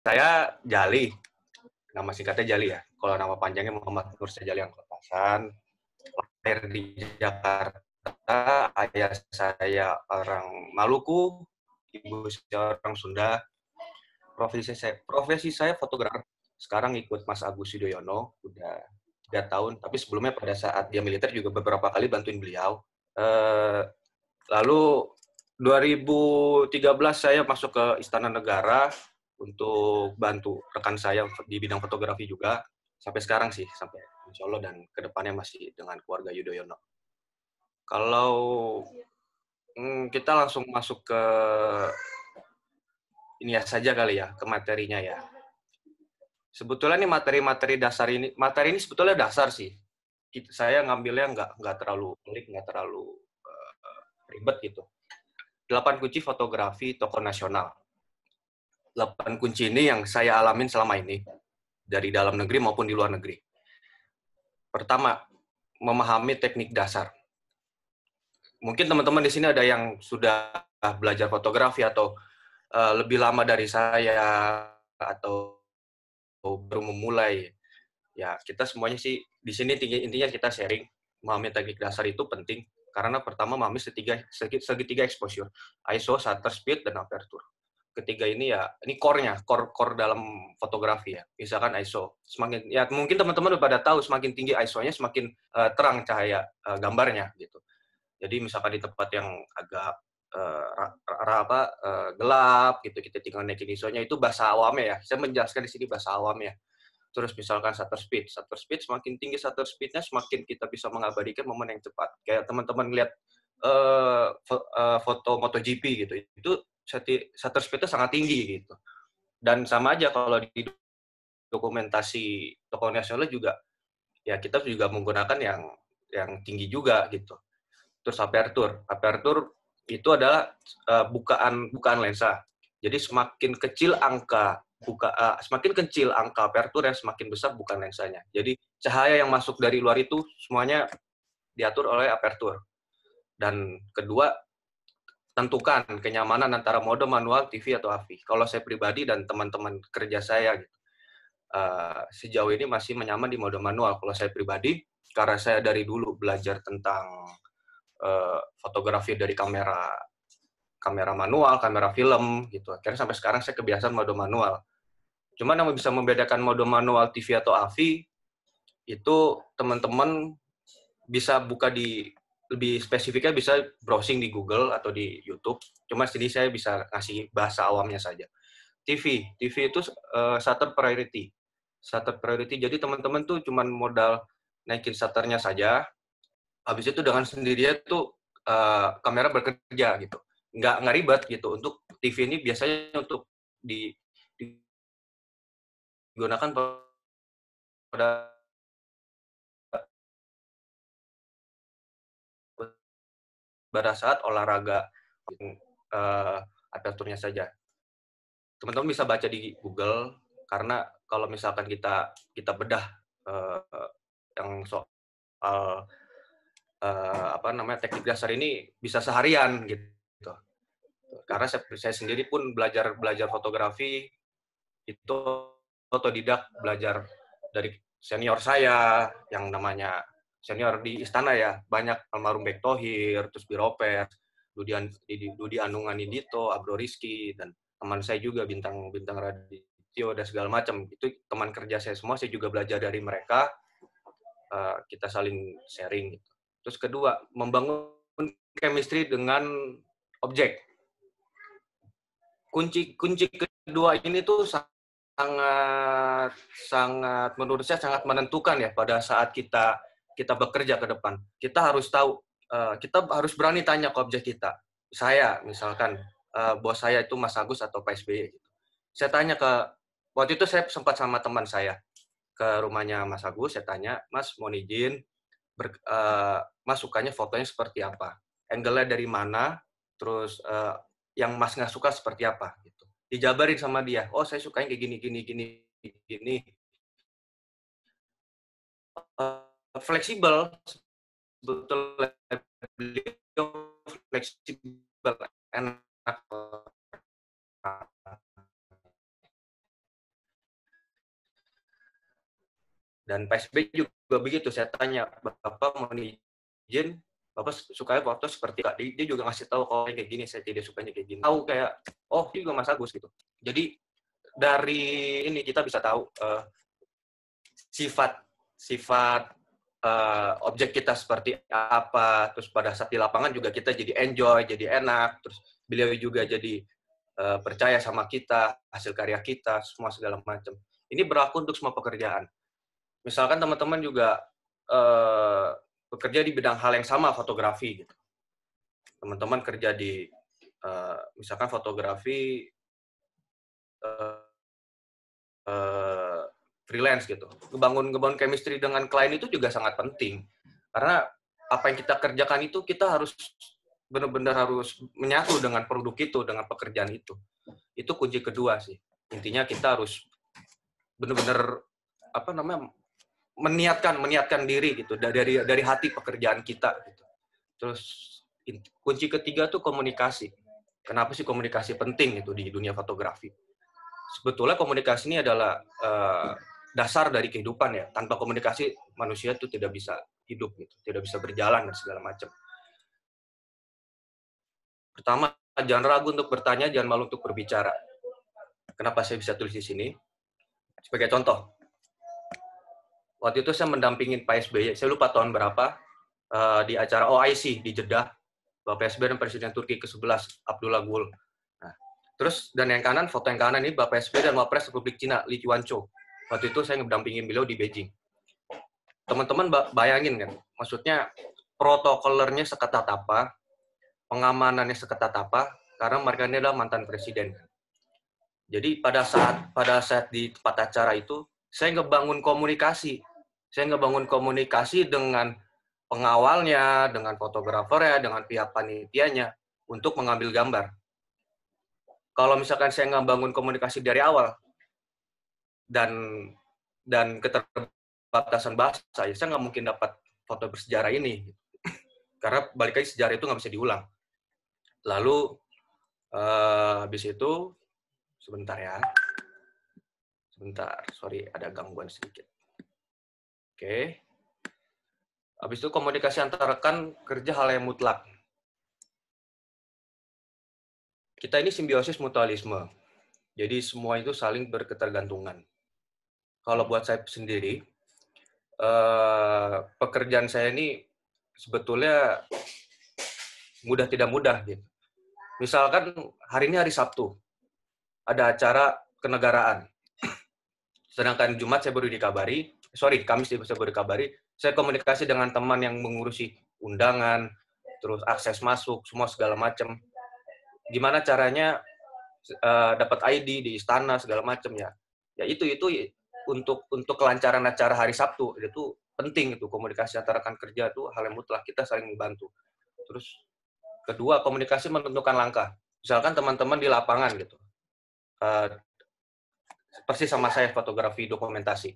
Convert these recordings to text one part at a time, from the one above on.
Saya Jali, nama singkatnya Jali ya. Kalau nama panjangnya Muhammad Nur Jali Angkotasan. Lahir di Jakarta, ayah saya orang Maluku, ibu saya orang Sunda. Profesi saya, profesi saya fotografer. Sekarang ikut Mas Agus Yudhoyono, udah tiga tahun. Tapi sebelumnya pada saat dia militer juga beberapa kali bantuin beliau. Eh, lalu 2013 saya masuk ke Istana Negara untuk bantu rekan saya di bidang fotografi juga sampai sekarang sih sampai Insya Allah dan kedepannya masih dengan keluarga Yudhoyono. Kalau hmm, kita langsung masuk ke ini ya saja kali ya ke materinya ya. Sebetulnya ini materi-materi dasar ini materi ini sebetulnya dasar sih. saya ngambilnya nggak nggak terlalu pelik nggak terlalu uh, ribet gitu. Delapan kunci fotografi toko nasional delapan kunci ini yang saya alamin selama ini dari dalam negeri maupun di luar negeri. Pertama, memahami teknik dasar. Mungkin teman-teman di sini ada yang sudah belajar fotografi atau eh, lebih lama dari saya atau baru memulai. Ya, kita semuanya sih di sini intinya kita sharing memahami teknik dasar itu penting karena pertama memahami segitiga exposure, ISO, shutter speed dan aperture ketiga ini ya ini core-nya, core core dalam fotografi ya. Misalkan ISO. Semakin ya mungkin teman-teman udah pada tahu semakin tinggi ISO-nya semakin uh, terang cahaya uh, gambarnya gitu. Jadi misalkan di tempat yang agak uh, apa uh, gelap gitu kita tinggal naikin ISO-nya itu bahasa awamnya ya. Saya menjelaskan di sini bahasa ya. Terus misalkan shutter speed, shutter speed semakin tinggi shutter speednya semakin kita bisa mengabadikan momen yang cepat. Kayak teman-teman lihat uh, foto MotoGP gitu. Itu shutter itu sangat tinggi gitu. Dan sama aja kalau di dokumentasi tokoh nasional juga ya kita juga menggunakan yang yang tinggi juga gitu. Terus aperture, aperture itu adalah uh, bukaan bukaan lensa. Jadi semakin kecil angka buka uh, semakin kecil angka aperture yang semakin besar bukan lensanya. Jadi cahaya yang masuk dari luar itu semuanya diatur oleh aperture. Dan kedua tentukan kenyamanan antara mode manual, TV atau AV. Kalau saya pribadi dan teman-teman kerja saya gitu. Uh, sejauh ini masih menyaman di mode manual. Kalau saya pribadi, karena saya dari dulu belajar tentang uh, fotografi dari kamera kamera manual, kamera film gitu. Akhirnya sampai sekarang saya kebiasaan mode manual. Cuma yang bisa membedakan mode manual TV atau AV itu teman-teman bisa buka di lebih spesifiknya bisa browsing di Google atau di YouTube. Cuma sini saya bisa ngasih bahasa awamnya saja. TV, TV itu uh, shutter priority. Shutter priority. Jadi teman-teman tuh cuman modal naikin shutternya saja. Habis itu dengan sendirinya tuh uh, kamera bekerja gitu. Nggak nggak ribet gitu. Untuk TV ini biasanya untuk di, digunakan pada pada saat olahraga uh, eh, aperturnya saja. Teman-teman bisa baca di Google karena kalau misalkan kita kita bedah eh, yang soal uh, apa namanya teknik dasar ini bisa seharian gitu. Karena saya, saya sendiri pun belajar belajar fotografi itu otodidak belajar dari senior saya yang namanya senior di istana ya banyak almarhum Bek Tohir, terus Biroper, Dudi, Dudi, Dudi Anungan Nidito, Abro Rizky, dan teman saya juga bintang-bintang radio dan segala macam. Itu teman kerja saya semua, saya juga belajar dari mereka. Uh, kita saling sharing. Gitu. Terus kedua, membangun chemistry dengan objek. Kunci kunci kedua ini tuh sangat sangat menurut saya sangat menentukan ya pada saat kita kita bekerja ke depan. Kita harus tahu, eh, kita harus berani tanya ke objek kita. Saya misalkan uh, bos saya itu Mas Agus atau Pak SBY. E gitu. Saya tanya ke waktu itu saya sempat sama teman saya ke rumahnya Mas Agus. Saya tanya, Mas mau izin, ber, uh, Mas sukanya fotonya seperti apa, angle-nya dari mana, terus uh, yang Mas nggak suka seperti apa gitu. Dijabarin sama dia, oh saya sukanya kayak gini gini gini gini fleksibel sebetulnya beliau fleksibel enak dan PSB juga begitu saya tanya bapak mau izin bapak suka foto seperti tadi dia juga ngasih tahu kalau oh, kayak gini saya tidak sukanya kayak gini tahu kayak oh dia juga mas Agus gitu jadi dari ini kita bisa tahu uh, sifat sifat uh, objek kita seperti apa terus pada saat di lapangan juga kita jadi enjoy jadi enak terus beliau juga jadi uh, percaya sama kita hasil karya kita semua segala macam ini berlaku untuk semua pekerjaan misalkan teman-teman juga uh, bekerja di bidang hal yang sama fotografi gitu teman-teman kerja di uh, misalkan fotografi uh, freelance gitu. Ngebangun ngebangun chemistry dengan klien itu juga sangat penting. Karena apa yang kita kerjakan itu kita harus benar-benar harus menyatu dengan produk itu, dengan pekerjaan itu. Itu kunci kedua sih. Intinya kita harus benar-benar apa namanya meniatkan meniatkan diri gitu dari dari hati pekerjaan kita gitu. Terus kunci ketiga tuh komunikasi. Kenapa sih komunikasi penting itu di dunia fotografi? Sebetulnya komunikasi ini adalah uh, dasar dari kehidupan ya. Tanpa komunikasi manusia itu tidak bisa hidup gitu, tidak bisa berjalan dan segala macam. Pertama, jangan ragu untuk bertanya, jangan malu untuk berbicara. Kenapa saya bisa tulis di sini? Sebagai contoh, waktu itu saya mendampingin Pak SBY, saya lupa tahun berapa, eh, di acara OIC di Jeddah, Bapak SBY dan Presiden Turki ke-11, Abdullah gul Nah, terus, dan yang kanan, foto yang kanan ini Bapak SBY dan Wapres Republik Cina, Li chou waktu itu saya ngedampingin beliau di Beijing. Teman-teman bayangin kan, maksudnya protokolernya seketat apa, pengamanannya seketat apa, karena mereka ini adalah mantan presiden. Kan. Jadi pada saat pada saat di tempat acara itu, saya ngebangun komunikasi. Saya ngebangun komunikasi dengan pengawalnya, dengan fotografernya, dengan pihak panitianya untuk mengambil gambar. Kalau misalkan saya ngebangun komunikasi dari awal, dan dan keterbatasan bahasa saya saya nggak mungkin dapat foto bersejarah ini karena balik lagi sejarah itu nggak bisa diulang lalu uh, habis itu sebentar ya sebentar sorry ada gangguan sedikit oke okay. habis itu komunikasi antar rekan kerja hal yang mutlak kita ini simbiosis mutualisme jadi semua itu saling berketergantungan kalau buat saya sendiri uh, pekerjaan saya ini sebetulnya mudah tidak mudah gitu. Misalkan hari ini hari Sabtu ada acara kenegaraan. Sedangkan Jumat saya baru dikabari, sorry Kamis saya baru dikabari, saya komunikasi dengan teman yang mengurusi undangan, terus akses masuk, semua segala macam. Gimana caranya uh, dapat ID di istana segala macam ya? Ya itu itu untuk untuk kelancaran acara hari Sabtu itu penting itu komunikasi antara rekan kerja itu hal yang mutlak kita saling membantu. Terus kedua komunikasi menentukan langkah. Misalkan teman-teman di lapangan gitu, uh, persis sama saya fotografi dokumentasi.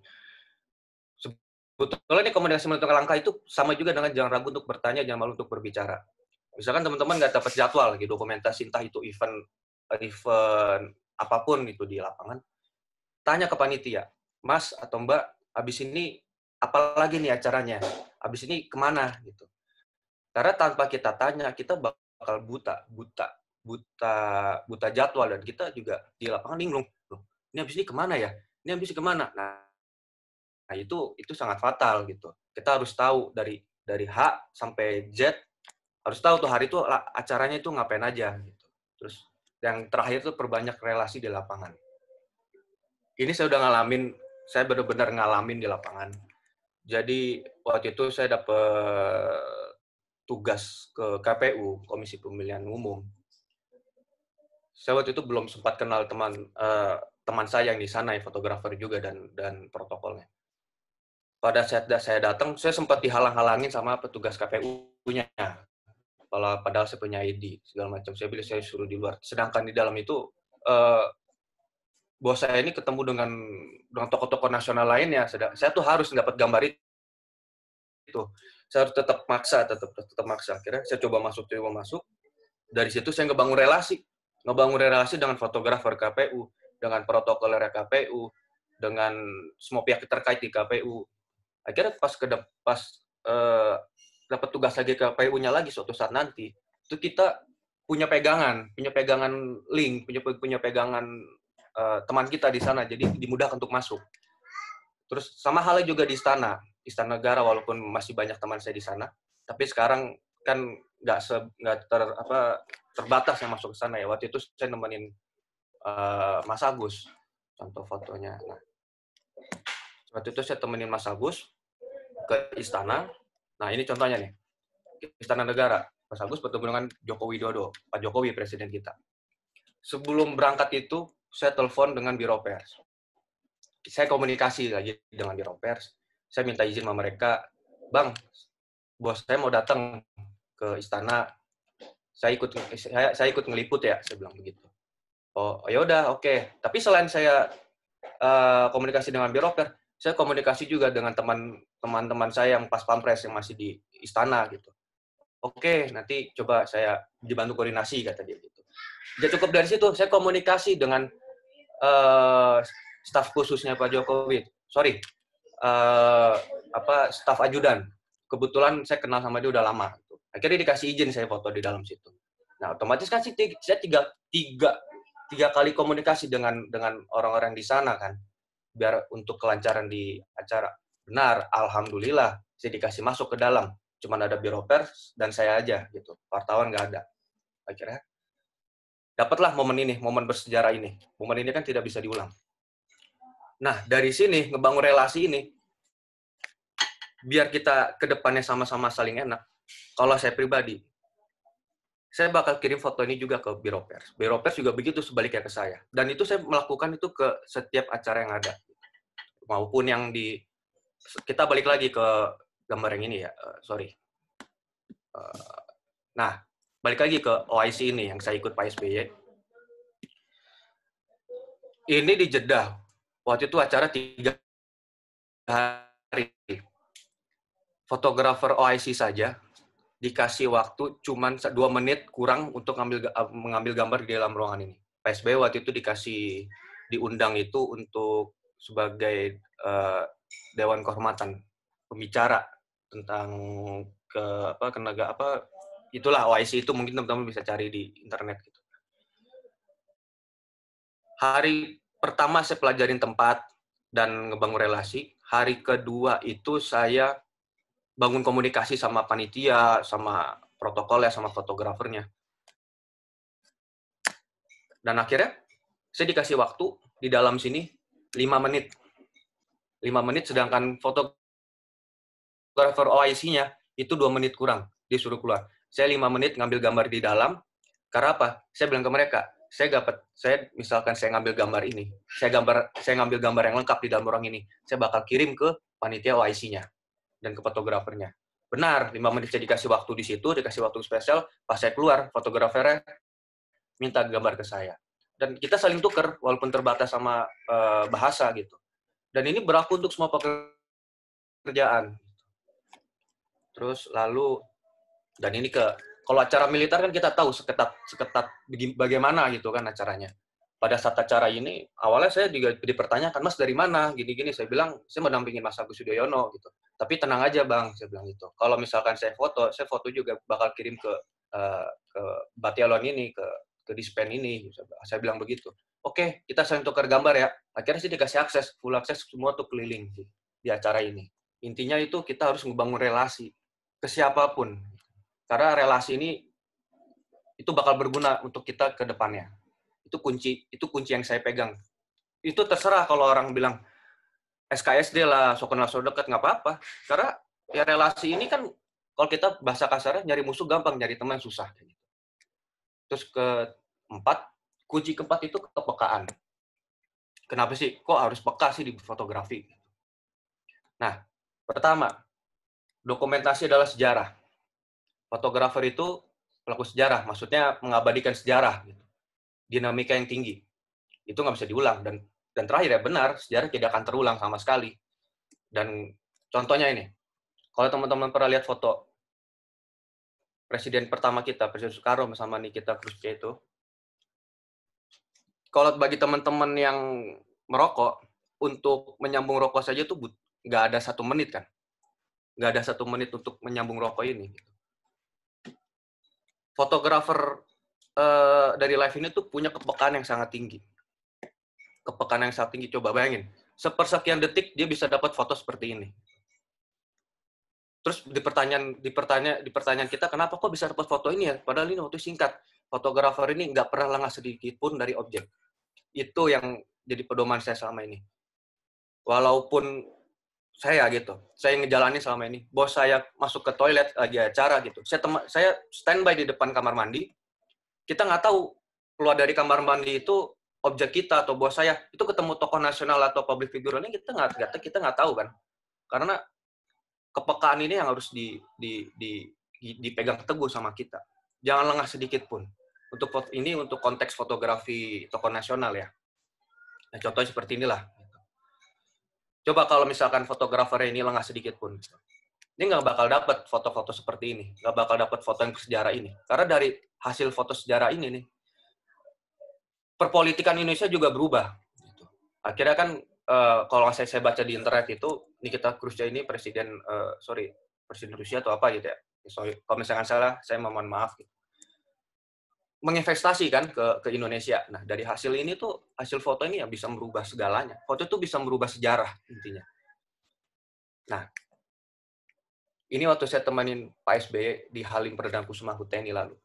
Sebetulnya ini komunikasi menentukan langkah itu sama juga dengan jangan ragu untuk bertanya, jangan malu untuk berbicara. Misalkan teman-teman nggak dapat jadwal gitu dokumentasi entah itu event event apapun itu di lapangan, tanya ke panitia. Mas atau Mbak, abis ini apalagi nih acaranya? Abis ini kemana gitu? Karena tanpa kita tanya, kita bakal buta, buta, buta, buta jadwal dan kita juga di lapangan linglung. Ini abis ini kemana ya? Ini abis ini kemana? Nah, nah itu itu sangat fatal gitu. Kita harus tahu dari dari H sampai Z harus tahu tuh hari itu acaranya itu ngapain aja gitu. Terus yang terakhir tuh perbanyak relasi di lapangan. Ini saya udah ngalamin saya benar-benar ngalamin di lapangan. Jadi waktu itu saya dapat tugas ke KPU Komisi Pemilihan Umum. Saya waktu itu belum sempat kenal teman uh, teman saya yang di sana, yang fotografer juga dan dan protokolnya. Pada saat saya datang, saya sempat dihalang-halangin sama petugas KPU-nya. Padahal, padahal saya punya ID segala macam. Saya bilang saya suruh di luar. Sedangkan di dalam itu uh, bahwa saya ini ketemu dengan dengan tokoh-tokoh nasional lainnya saya tuh harus dapat gambar itu saya harus tetap maksa tetap tetap maksa akhirnya saya coba masuk coba masuk dari situ saya ngebangun relasi ngebangun relasi dengan fotografer KPU dengan protokoler KPU dengan semua pihak terkait di KPU akhirnya pas ke pas eh, dapat tugas lagi KPU-nya lagi suatu saat nanti itu kita punya pegangan punya pegangan link punya punya pegangan Eh, teman kita di sana, jadi dimudahkan untuk masuk. Terus sama halnya juga di istana, istana negara walaupun masih banyak teman saya di sana, tapi sekarang kan nggak se nggak ter apa terbatas yang masuk ke sana ya. Waktu itu saya nemenin uh, Mas Agus, contoh fotonya. Nah, waktu itu saya temenin Mas Agus ke istana. Nah ini contohnya nih, istana negara. Mas Agus bertemu dengan Joko Widodo, Pak Jokowi presiden kita. Sebelum berangkat itu saya telepon dengan biro pers. Saya komunikasi lagi dengan biro pers. Saya minta izin sama mereka, Bang, bos saya mau datang ke istana. Saya ikut saya, saya ikut ngeliput ya, saya bilang begitu. Oh, ya udah, oke. Okay. Tapi selain saya uh, komunikasi dengan biro pers, saya komunikasi juga dengan teman teman saya yang pas pampres yang masih di istana gitu. Oke, okay, nanti coba saya dibantu koordinasi kata dia gitu. Dia cukup dari situ saya komunikasi dengan uh, eh, staf khususnya Pak Jokowi. Sorry, uh, apa staf ajudan. Kebetulan saya kenal sama dia udah lama. Akhirnya dikasih izin saya foto di dalam situ. Nah, otomatis kan sih saya tiga, tiga, tiga kali komunikasi dengan dengan orang-orang di sana kan. Biar untuk kelancaran di acara. Benar, Alhamdulillah saya dikasih masuk ke dalam. Cuman ada biro pers dan saya aja gitu. Wartawan nggak ada. Akhirnya dapatlah momen ini, momen bersejarah ini. Momen ini kan tidak bisa diulang. Nah, dari sini ngebangun relasi ini, biar kita ke depannya sama-sama saling enak. Kalau saya pribadi, saya bakal kirim foto ini juga ke Biro Pers. Biro Pers juga begitu sebaliknya ke saya. Dan itu saya melakukan itu ke setiap acara yang ada. Maupun yang di... Kita balik lagi ke gambar yang ini ya, eh, sorry. Eh, nah, balik lagi ke OIC ini yang saya ikut Pak SBY. Ini di Jeddah. Waktu itu acara tiga hari. Fotografer OIC saja dikasih waktu cuma dua menit kurang untuk ngambil, eh, mengambil gambar di dalam ruangan ini. Pak SBY waktu itu dikasih diundang itu untuk sebagai uh, dewan kehormatan pembicara tentang ke apa kenaga apa itulah OIC itu mungkin teman-teman bisa cari di internet gitu. Hari pertama saya pelajarin tempat dan ngebangun relasi. Hari kedua itu saya bangun komunikasi sama panitia, sama protokolnya, sama fotografernya. Dan akhirnya saya dikasih waktu di dalam sini 5 menit. 5 menit sedangkan fotografer OIC-nya itu 2 menit kurang disuruh keluar saya lima menit ngambil gambar di dalam. Karena apa? Saya bilang ke mereka, saya dapat, saya misalkan saya ngambil gambar ini, saya gambar, saya ngambil gambar yang lengkap di dalam orang ini, saya bakal kirim ke panitia OIC-nya dan ke fotografernya. Benar, lima menit saya dikasih waktu di situ, dikasih waktu spesial, pas saya keluar, fotografernya minta gambar ke saya. Dan kita saling tuker, walaupun terbatas sama e, bahasa gitu. Dan ini berlaku untuk semua pekerjaan. Terus lalu dan ini ke kalau acara militer kan kita tahu seketat seketat bagaimana gitu kan acaranya. Pada saat acara ini awalnya saya juga dipertanyakan Mas dari mana gini-gini saya bilang saya mendampingi Mas Agus Yudhoyono gitu. Tapi tenang aja Bang saya bilang gitu. Kalau misalkan saya foto, saya foto juga bakal kirim ke uh, ke Batialon ini ke ke dispen ini gitu. saya bilang begitu oke okay, kita saling tukar gambar ya akhirnya sih dikasih akses full akses semua tuh keliling di acara ini intinya itu kita harus membangun relasi ke siapapun karena relasi ini itu bakal berguna untuk kita ke depannya. Itu kunci, itu kunci yang saya pegang. Itu terserah kalau orang bilang SKSD lah, so kenal so dekat nggak apa-apa. Karena ya relasi ini kan kalau kita bahasa kasarnya nyari musuh gampang, nyari teman susah. Gitu. Terus keempat, kunci keempat itu kepekaan. Kenapa sih? Kok harus peka sih di fotografi? Nah, pertama, dokumentasi adalah sejarah fotografer itu pelaku sejarah, maksudnya mengabadikan sejarah, gitu. dinamika yang tinggi. Itu nggak bisa diulang. Dan dan terakhir ya benar, sejarah tidak akan terulang sama sekali. Dan contohnya ini, kalau teman-teman pernah lihat foto presiden pertama kita, Presiden Soekarno bersama Nikita Khrushchev itu, kalau bagi teman-teman yang merokok, untuk menyambung rokok saja tuh nggak ada satu menit kan nggak ada satu menit untuk menyambung rokok ini. Gitu fotografer uh, dari live ini tuh punya kepekaan yang sangat tinggi. Kepekaan yang sangat tinggi. Coba bayangin, sepersekian detik dia bisa dapat foto seperti ini. Terus di pertanyaan di pertanyaan di pertanyaan kita kenapa kok bisa dapat foto ini ya? Padahal ini waktu singkat. Fotografer ini nggak pernah lengah sedikit pun dari objek. Itu yang jadi pedoman saya selama ini. Walaupun saya gitu. Saya ngejalani selama ini. Bos saya masuk ke toilet lagi acara gitu. Saya tem- saya standby di depan kamar mandi. Kita nggak tahu keluar dari kamar mandi itu objek kita atau bos saya itu ketemu tokoh nasional atau public figure ini kita nggak kita nggak tahu kan. Karena kepekaan ini yang harus di, di, di, dipegang teguh sama kita. Jangan lengah sedikit pun. Untuk ini untuk konteks fotografi tokoh nasional ya. Nah, contohnya seperti inilah Coba kalau misalkan fotografer ini lengah sedikit pun, ini nggak bakal dapat foto-foto seperti ini, nggak bakal dapat foto yang bersejarah ini. Karena dari hasil foto sejarah ini nih, perpolitikan Indonesia juga berubah. Gitu. Akhirnya kan eh, kalau saya, saya baca di internet itu Nikita Khrushchev ini presiden eh, sorry presiden Rusia atau apa gitu ya. sorry kalau misalkan salah, saya mohon maaf. Gitu menginvestasi kan ke ke Indonesia. Nah, dari hasil ini tuh hasil foto ini ya bisa merubah segalanya. Foto tuh bisa merubah sejarah intinya. Nah, ini waktu saya temenin Pak SBY di Halim Perdana Kusuma Huteni lalu.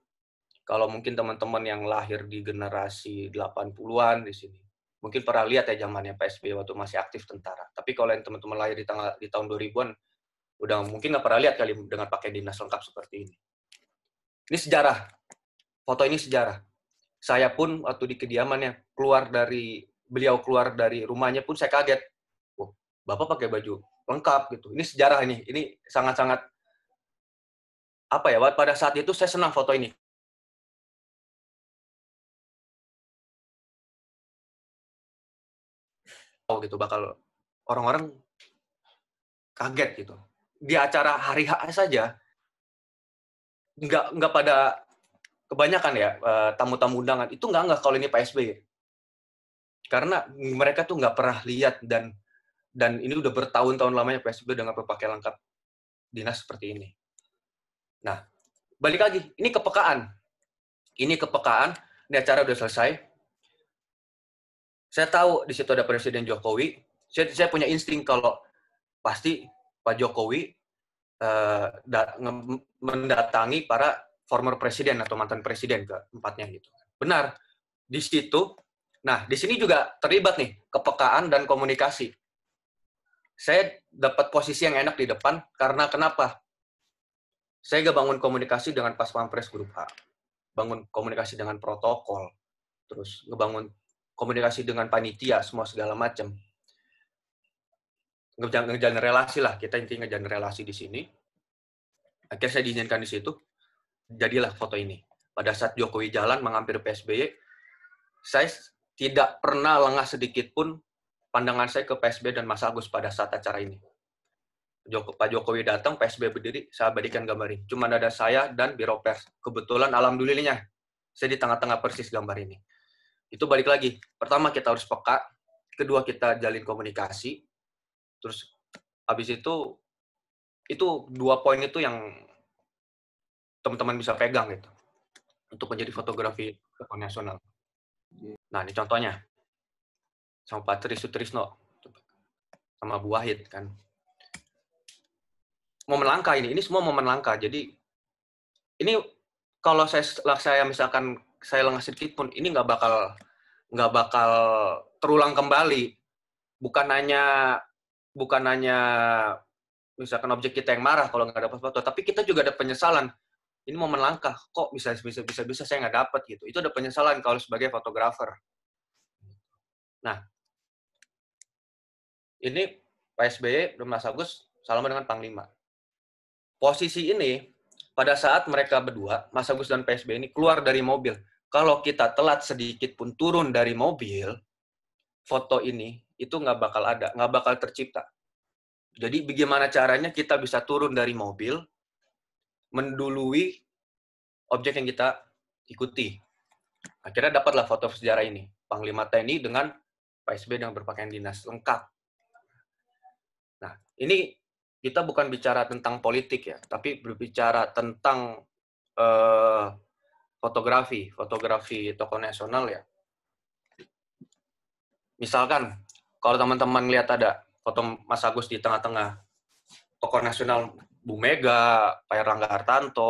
Kalau mungkin teman-teman yang lahir di generasi 80-an di sini, mungkin pernah lihat ya zamannya Pak SBY waktu masih aktif tentara. Tapi kalau yang teman-teman lahir di, tanggal, di tahun 2000-an, udah mungkin nggak pernah lihat kali dengan pakai dinas lengkap seperti ini. Ini sejarah foto ini sejarah. Saya pun waktu di kediamannya keluar dari beliau keluar dari rumahnya pun saya kaget. Bapak pakai baju lengkap gitu. Ini sejarah ini. Ini sangat-sangat apa ya? Pada saat itu saya senang foto ini. Oh gitu bakal orang-orang kaget gitu. Di acara hari hari saja nggak nggak pada kebanyakan ya eh, tamu-tamu undangan itu nggak nggak kalau ini Pak SBY karena mereka tuh nggak pernah lihat dan dan ini udah bertahun-tahun lamanya Pak SBY udah dengan pakai lengkap dinas seperti ini. Nah, balik lagi, ini kepekaan. Ini kepekaan, ini acara udah selesai. Saya tahu di situ ada Presiden Jokowi. Saya, saya punya insting kalau pasti Pak Jokowi uh, mendatangi para former presiden atau mantan presiden keempatnya gitu. Benar, di situ. Nah, di sini juga terlibat nih kepekaan dan komunikasi. Saya dapat posisi yang enak di depan karena kenapa? Saya gak bangun komunikasi dengan pas pampres grup A. Bangun komunikasi dengan protokol. Terus ngebangun komunikasi dengan panitia, semua segala macam. Ngejalan relasi lah, kita intinya ngejalan relasi di sini. Akhirnya saya diizinkan di situ jadilah foto ini. Pada saat Jokowi jalan mengampir PSBY, saya tidak pernah lengah sedikit pun pandangan saya ke PSB dan Mas Agus pada saat acara ini. Pak Jokowi datang, PSB berdiri, saya berikan gambar ini. Cuma ada saya dan Biro Pers. Kebetulan alhamdulillahnya, saya di tengah-tengah persis gambar ini. Itu balik lagi. Pertama kita harus peka, kedua kita jalin komunikasi, terus habis itu, itu dua poin itu yang teman-teman bisa pegang gitu untuk menjadi fotografi tokoh nasional. Nah, ini contohnya. Sama Pak Tri Sutrisno. Sama Bu Wahid, kan. Momen langka ini. Ini semua momen langka. Jadi, ini kalau saya, saya misalkan saya lengah sedikit pun, ini nggak bakal nggak bakal terulang kembali. Bukan hanya bukan hanya misalkan objek kita yang marah kalau nggak dapat foto, tapi kita juga ada penyesalan ini mau melangkah kok bisa bisa bisa bisa saya nggak dapat gitu itu ada penyesalan kalau sebagai fotografer nah ini Pak SBY dan Mas Agus salam dengan Panglima posisi ini pada saat mereka berdua Mas Agus dan PSB ini keluar dari mobil kalau kita telat sedikit pun turun dari mobil foto ini itu nggak bakal ada nggak bakal tercipta jadi bagaimana caranya kita bisa turun dari mobil mendului objek yang kita ikuti. Akhirnya dapatlah foto sejarah ini. Panglima TNI dengan Pak SBY yang berpakaian dinas lengkap. Nah, ini kita bukan bicara tentang politik ya, tapi berbicara tentang eh, fotografi, fotografi tokoh nasional ya. Misalkan, kalau teman-teman lihat ada foto Mas Agus di tengah-tengah tokoh nasional Bu Mega, Pak Erlangga Hartanto,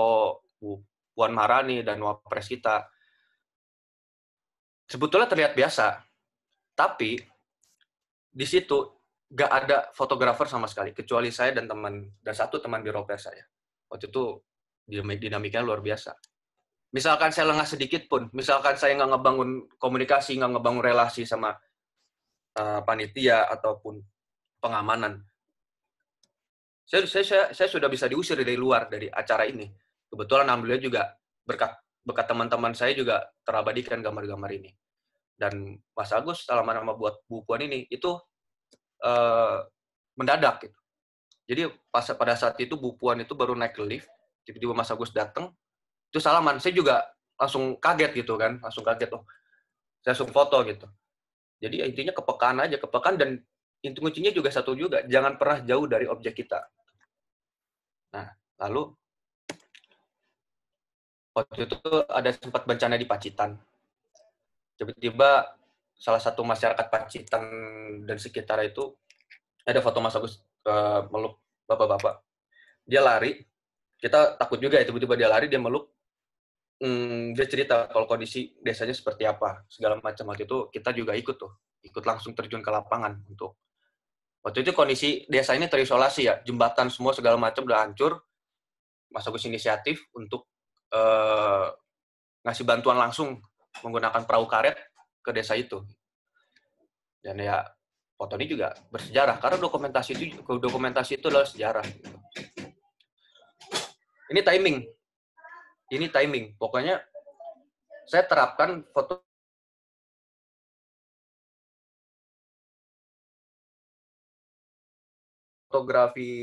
Bu Puan Maharani, dan Wapres kita, sebetulnya terlihat biasa. Tapi di situ gak ada fotografer sama sekali, kecuali saya dan teman dan satu teman biroper saya. Waktu itu dinamikanya luar biasa. Misalkan saya lengah sedikit pun, misalkan saya nggak ngebangun komunikasi, nggak ngebangun relasi sama uh, panitia ataupun pengamanan, saya, saya, saya, saya sudah bisa diusir dari luar dari acara ini. Kebetulan alhamdulillah juga berkat berkat teman-teman saya juga terabadikan gambar-gambar ini. Dan Mas Agus selama nama buat bukuan ini itu uh, mendadak gitu. Jadi pas pada saat itu bukuan itu baru naik ke lift, tiba-tiba Mas Agus datang, itu salaman. Saya juga langsung kaget gitu kan, langsung kaget oh. Saya langsung foto gitu. Jadi ya intinya kepekaan aja, kepekaan dan inti kuncinya juga satu juga, jangan pernah jauh dari objek kita Nah, lalu waktu itu ada sempat bencana di Pacitan. Tiba-tiba salah satu masyarakat Pacitan dan sekitar itu ada foto Mas Agus uh, meluk bapak-bapak. Dia lari, kita takut juga ya tiba-tiba dia lari dia meluk. Hmm, dia cerita kalau kondisi desanya seperti apa segala macam waktu itu kita juga ikut tuh, ikut langsung terjun ke lapangan untuk waktu itu kondisi desa ini terisolasi ya jembatan semua segala macam udah hancur Mas Agus inisiatif untuk eh, ngasih bantuan langsung menggunakan perahu karet ke desa itu dan ya foto ini juga bersejarah karena dokumentasi itu dokumentasi itu adalah sejarah gitu. ini timing ini timing pokoknya saya terapkan foto fotografi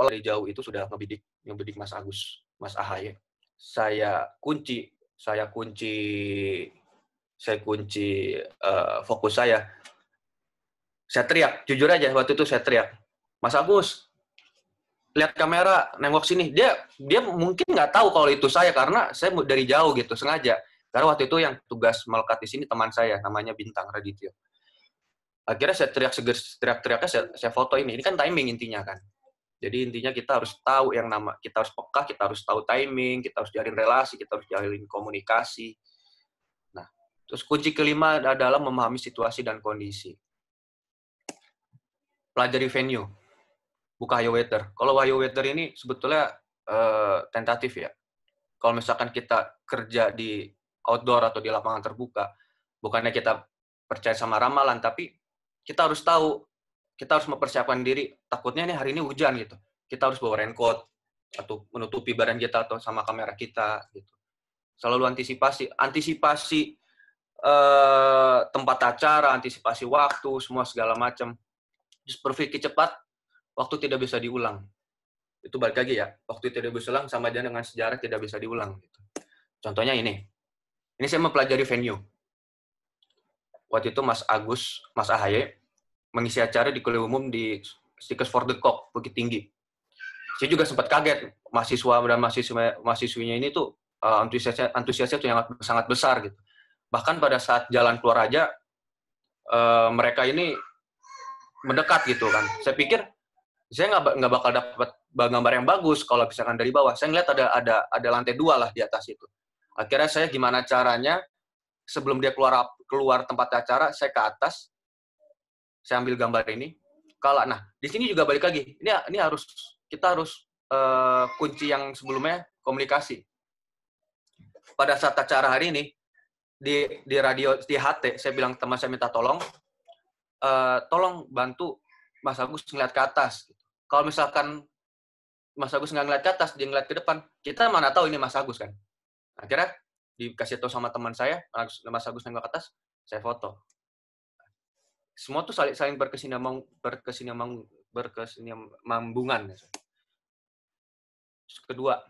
olah dari jauh itu sudah ngebidik ngebidik Mas Agus, Mas Ahaye. Saya kunci, saya kunci, saya kunci uh, fokus saya. Saya teriak, jujur aja waktu itu saya teriak, Mas Agus, lihat kamera, nengok sini. Dia dia mungkin nggak tahu kalau itu saya karena saya dari jauh gitu, sengaja. Karena waktu itu yang tugas melekat di sini teman saya, namanya Bintang Radityo akhirnya saya teriak seger teriak-teriaknya saya, saya foto ini ini kan timing intinya kan jadi intinya kita harus tahu yang nama kita harus peka kita harus tahu timing kita harus jalin relasi kita harus jalin komunikasi nah terus kunci kelima adalah memahami situasi dan kondisi pelajari venue buka Hayo Waiter kalau Hayo Waiter ini sebetulnya uh, tentatif ya kalau misalkan kita kerja di outdoor atau di lapangan terbuka bukannya kita percaya sama ramalan tapi kita harus tahu kita harus mempersiapkan diri takutnya nih hari ini hujan gitu kita harus bawa raincoat atau menutupi badan kita atau sama kamera kita gitu selalu antisipasi antisipasi eh, tempat acara antisipasi waktu semua segala macam just berpikir cepat waktu tidak bisa diulang itu balik lagi ya waktu tidak bisa diulang sama aja dengan sejarah tidak bisa diulang gitu. contohnya ini ini saya mempelajari venue waktu itu Mas Agus Mas Ahaye mengisi acara di kuliah umum di Stickers for the Cock Bukit Tinggi. Saya juga sempat kaget mahasiswa dan mahasiswa mahasiswinya ini tuh uh, antusiasnya antusiasnya tuh yang sangat besar gitu. Bahkan pada saat jalan keluar aja uh, mereka ini mendekat gitu kan. Saya pikir saya nggak nggak bakal dapat gambar yang bagus kalau misalkan dari bawah. Saya ngeliat ada ada ada lantai dua lah di atas itu. Akhirnya saya gimana caranya sebelum dia keluar keluar tempat acara, saya ke atas, saya ambil gambar ini. Kalau nah di sini juga balik lagi, ini ini harus kita harus uh, kunci yang sebelumnya komunikasi. Pada saat acara hari ini di di radio di HT saya bilang teman saya minta tolong, uh, tolong bantu Mas Agus ngeliat ke atas. Kalau misalkan Mas Agus nggak ngeliat ke atas, dia ngeliat ke depan, kita mana tahu ini Mas Agus kan? Akhirnya dikasih tahu sama teman saya, Mas Agus nengok ke atas, saya foto semua tuh saling saling berkesinambung berkesinambung berkesinambungan. Terus kedua,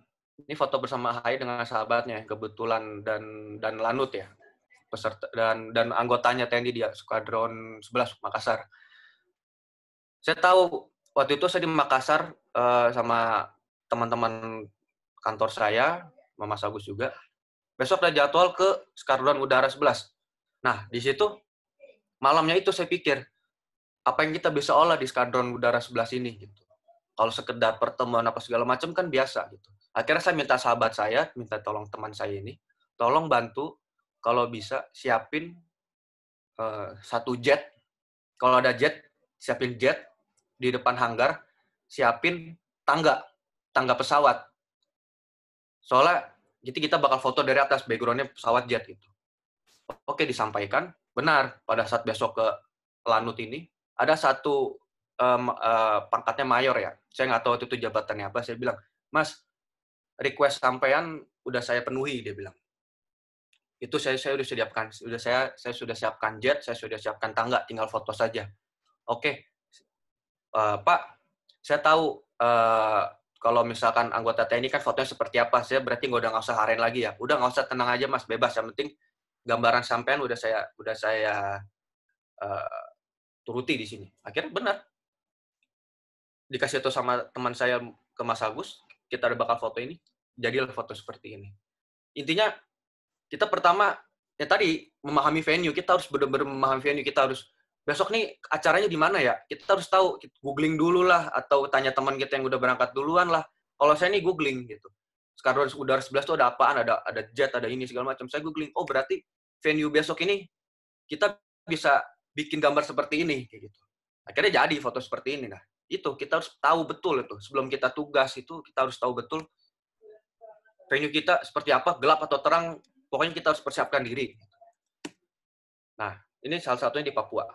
ini foto bersama Hai dengan sahabatnya kebetulan dan dan Lanut ya peserta dan dan anggotanya TNI dia skuadron 11 Makassar. Saya tahu waktu itu saya di Makassar uh, sama teman-teman kantor saya, Mama Sagus juga. Besok ada jadwal ke Skadron Udara 11. Nah, di situ malamnya itu saya pikir apa yang kita bisa olah di skadron udara sebelah sini gitu. Kalau sekedar pertemuan apa segala macam kan biasa gitu. Akhirnya saya minta sahabat saya, minta tolong teman saya ini, tolong bantu kalau bisa siapin uh, satu jet. Kalau ada jet, siapin jet di depan hanggar, siapin tangga, tangga pesawat. Soalnya jadi kita bakal foto dari atas backgroundnya pesawat jet gitu. Oke disampaikan, benar pada saat besok ke Lanut ini ada satu um, uh, eh, pangkatnya mayor ya. Saya nggak tahu itu, itu jabatannya apa. Saya bilang, Mas, request sampean udah saya penuhi. Dia bilang, itu saya saya sudah siapkan, sudah saya saya sudah siapkan jet, saya sudah siapkan tangga, tinggal foto saja. Oke, okay. uh, eh, Pak, saya tahu uh, kalau misalkan anggota TNI kan fotonya seperti apa. Saya berarti nggak udah nggak usah haren lagi ya. Udah nggak usah tenang aja Mas, bebas. Yang penting gambaran sampean udah saya udah saya uh, turuti di sini. Akhirnya benar. Dikasih tuh sama teman saya ke Mas Agus, kita ada bakal foto ini, jadilah foto seperti ini. Intinya kita pertama ya tadi memahami venue, kita harus benar-benar memahami venue, kita harus besok nih acaranya di mana ya? Kita harus tahu, googling dulu lah atau tanya teman kita yang udah berangkat duluan lah. Kalau saya nih googling gitu. Skadron Udara 11 tuh ada apaan, ada ada jet, ada ini segala macam. Saya googling, oh berarti venue besok ini kita bisa bikin gambar seperti ini kayak gitu. Akhirnya jadi foto seperti ini nah. Itu kita harus tahu betul itu sebelum kita tugas itu kita harus tahu betul venue kita seperti apa, gelap atau terang, pokoknya kita harus persiapkan diri. Nah, ini salah satunya di Papua.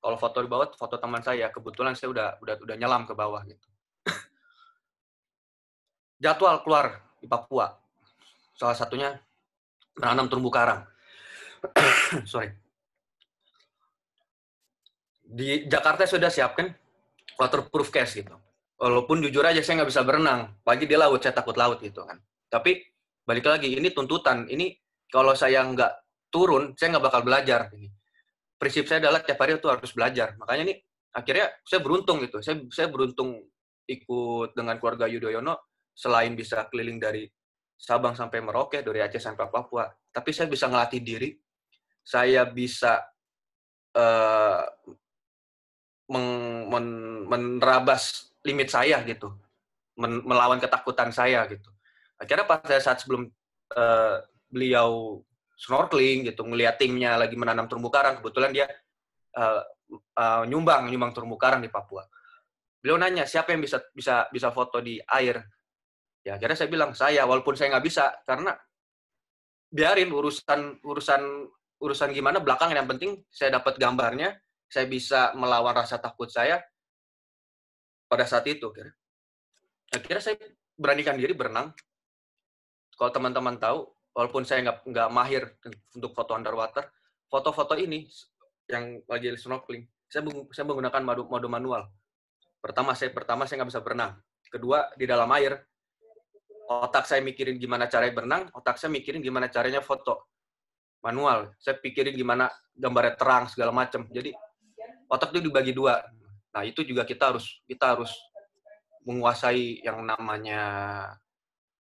Kalau foto di bawah foto teman saya, kebetulan saya udah udah udah nyelam ke bawah gitu. Jadwal keluar di Papua. Salah satunya menanam terumbu karang. Sorry. Di Jakarta sudah siapkan waterproof case gitu. Walaupun jujur aja saya nggak bisa berenang, pagi di laut saya takut laut gitu kan. Tapi balik lagi ini tuntutan, ini kalau saya nggak turun, saya nggak bakal belajar. Prinsip saya adalah tiap hari itu harus belajar. Makanya ini akhirnya saya beruntung gitu. Saya saya beruntung ikut dengan keluarga Yudhoyono selain bisa keliling dari Sabang sampai Merauke, dari Aceh sampai Papua, tapi saya bisa ngelatih diri, saya bisa uh, meng, men, menerabas limit saya gitu, men, melawan ketakutan saya gitu. Akhirnya pas saya saat sebelum uh, beliau snorkeling gitu, ngeliat timnya lagi menanam terumbu karang, kebetulan dia uh, uh, nyumbang nyumbang terumbu karang di Papua. Beliau nanya siapa yang bisa bisa bisa foto di air ya akhirnya saya bilang saya walaupun saya nggak bisa karena biarin urusan urusan urusan gimana belakang yang penting saya dapat gambarnya saya bisa melawan rasa takut saya pada saat itu akhirnya akhirnya saya beranikan diri berenang kalau teman-teman tahu walaupun saya nggak nggak mahir untuk foto underwater foto-foto ini yang lagi snorkeling saya saya menggunakan mode, mode manual pertama saya pertama saya nggak bisa berenang kedua di dalam air otak saya mikirin gimana caranya berenang, otak saya mikirin gimana caranya foto manual. Saya pikirin gimana gambarnya terang segala macam. Jadi otak itu dibagi dua. Nah itu juga kita harus kita harus menguasai yang namanya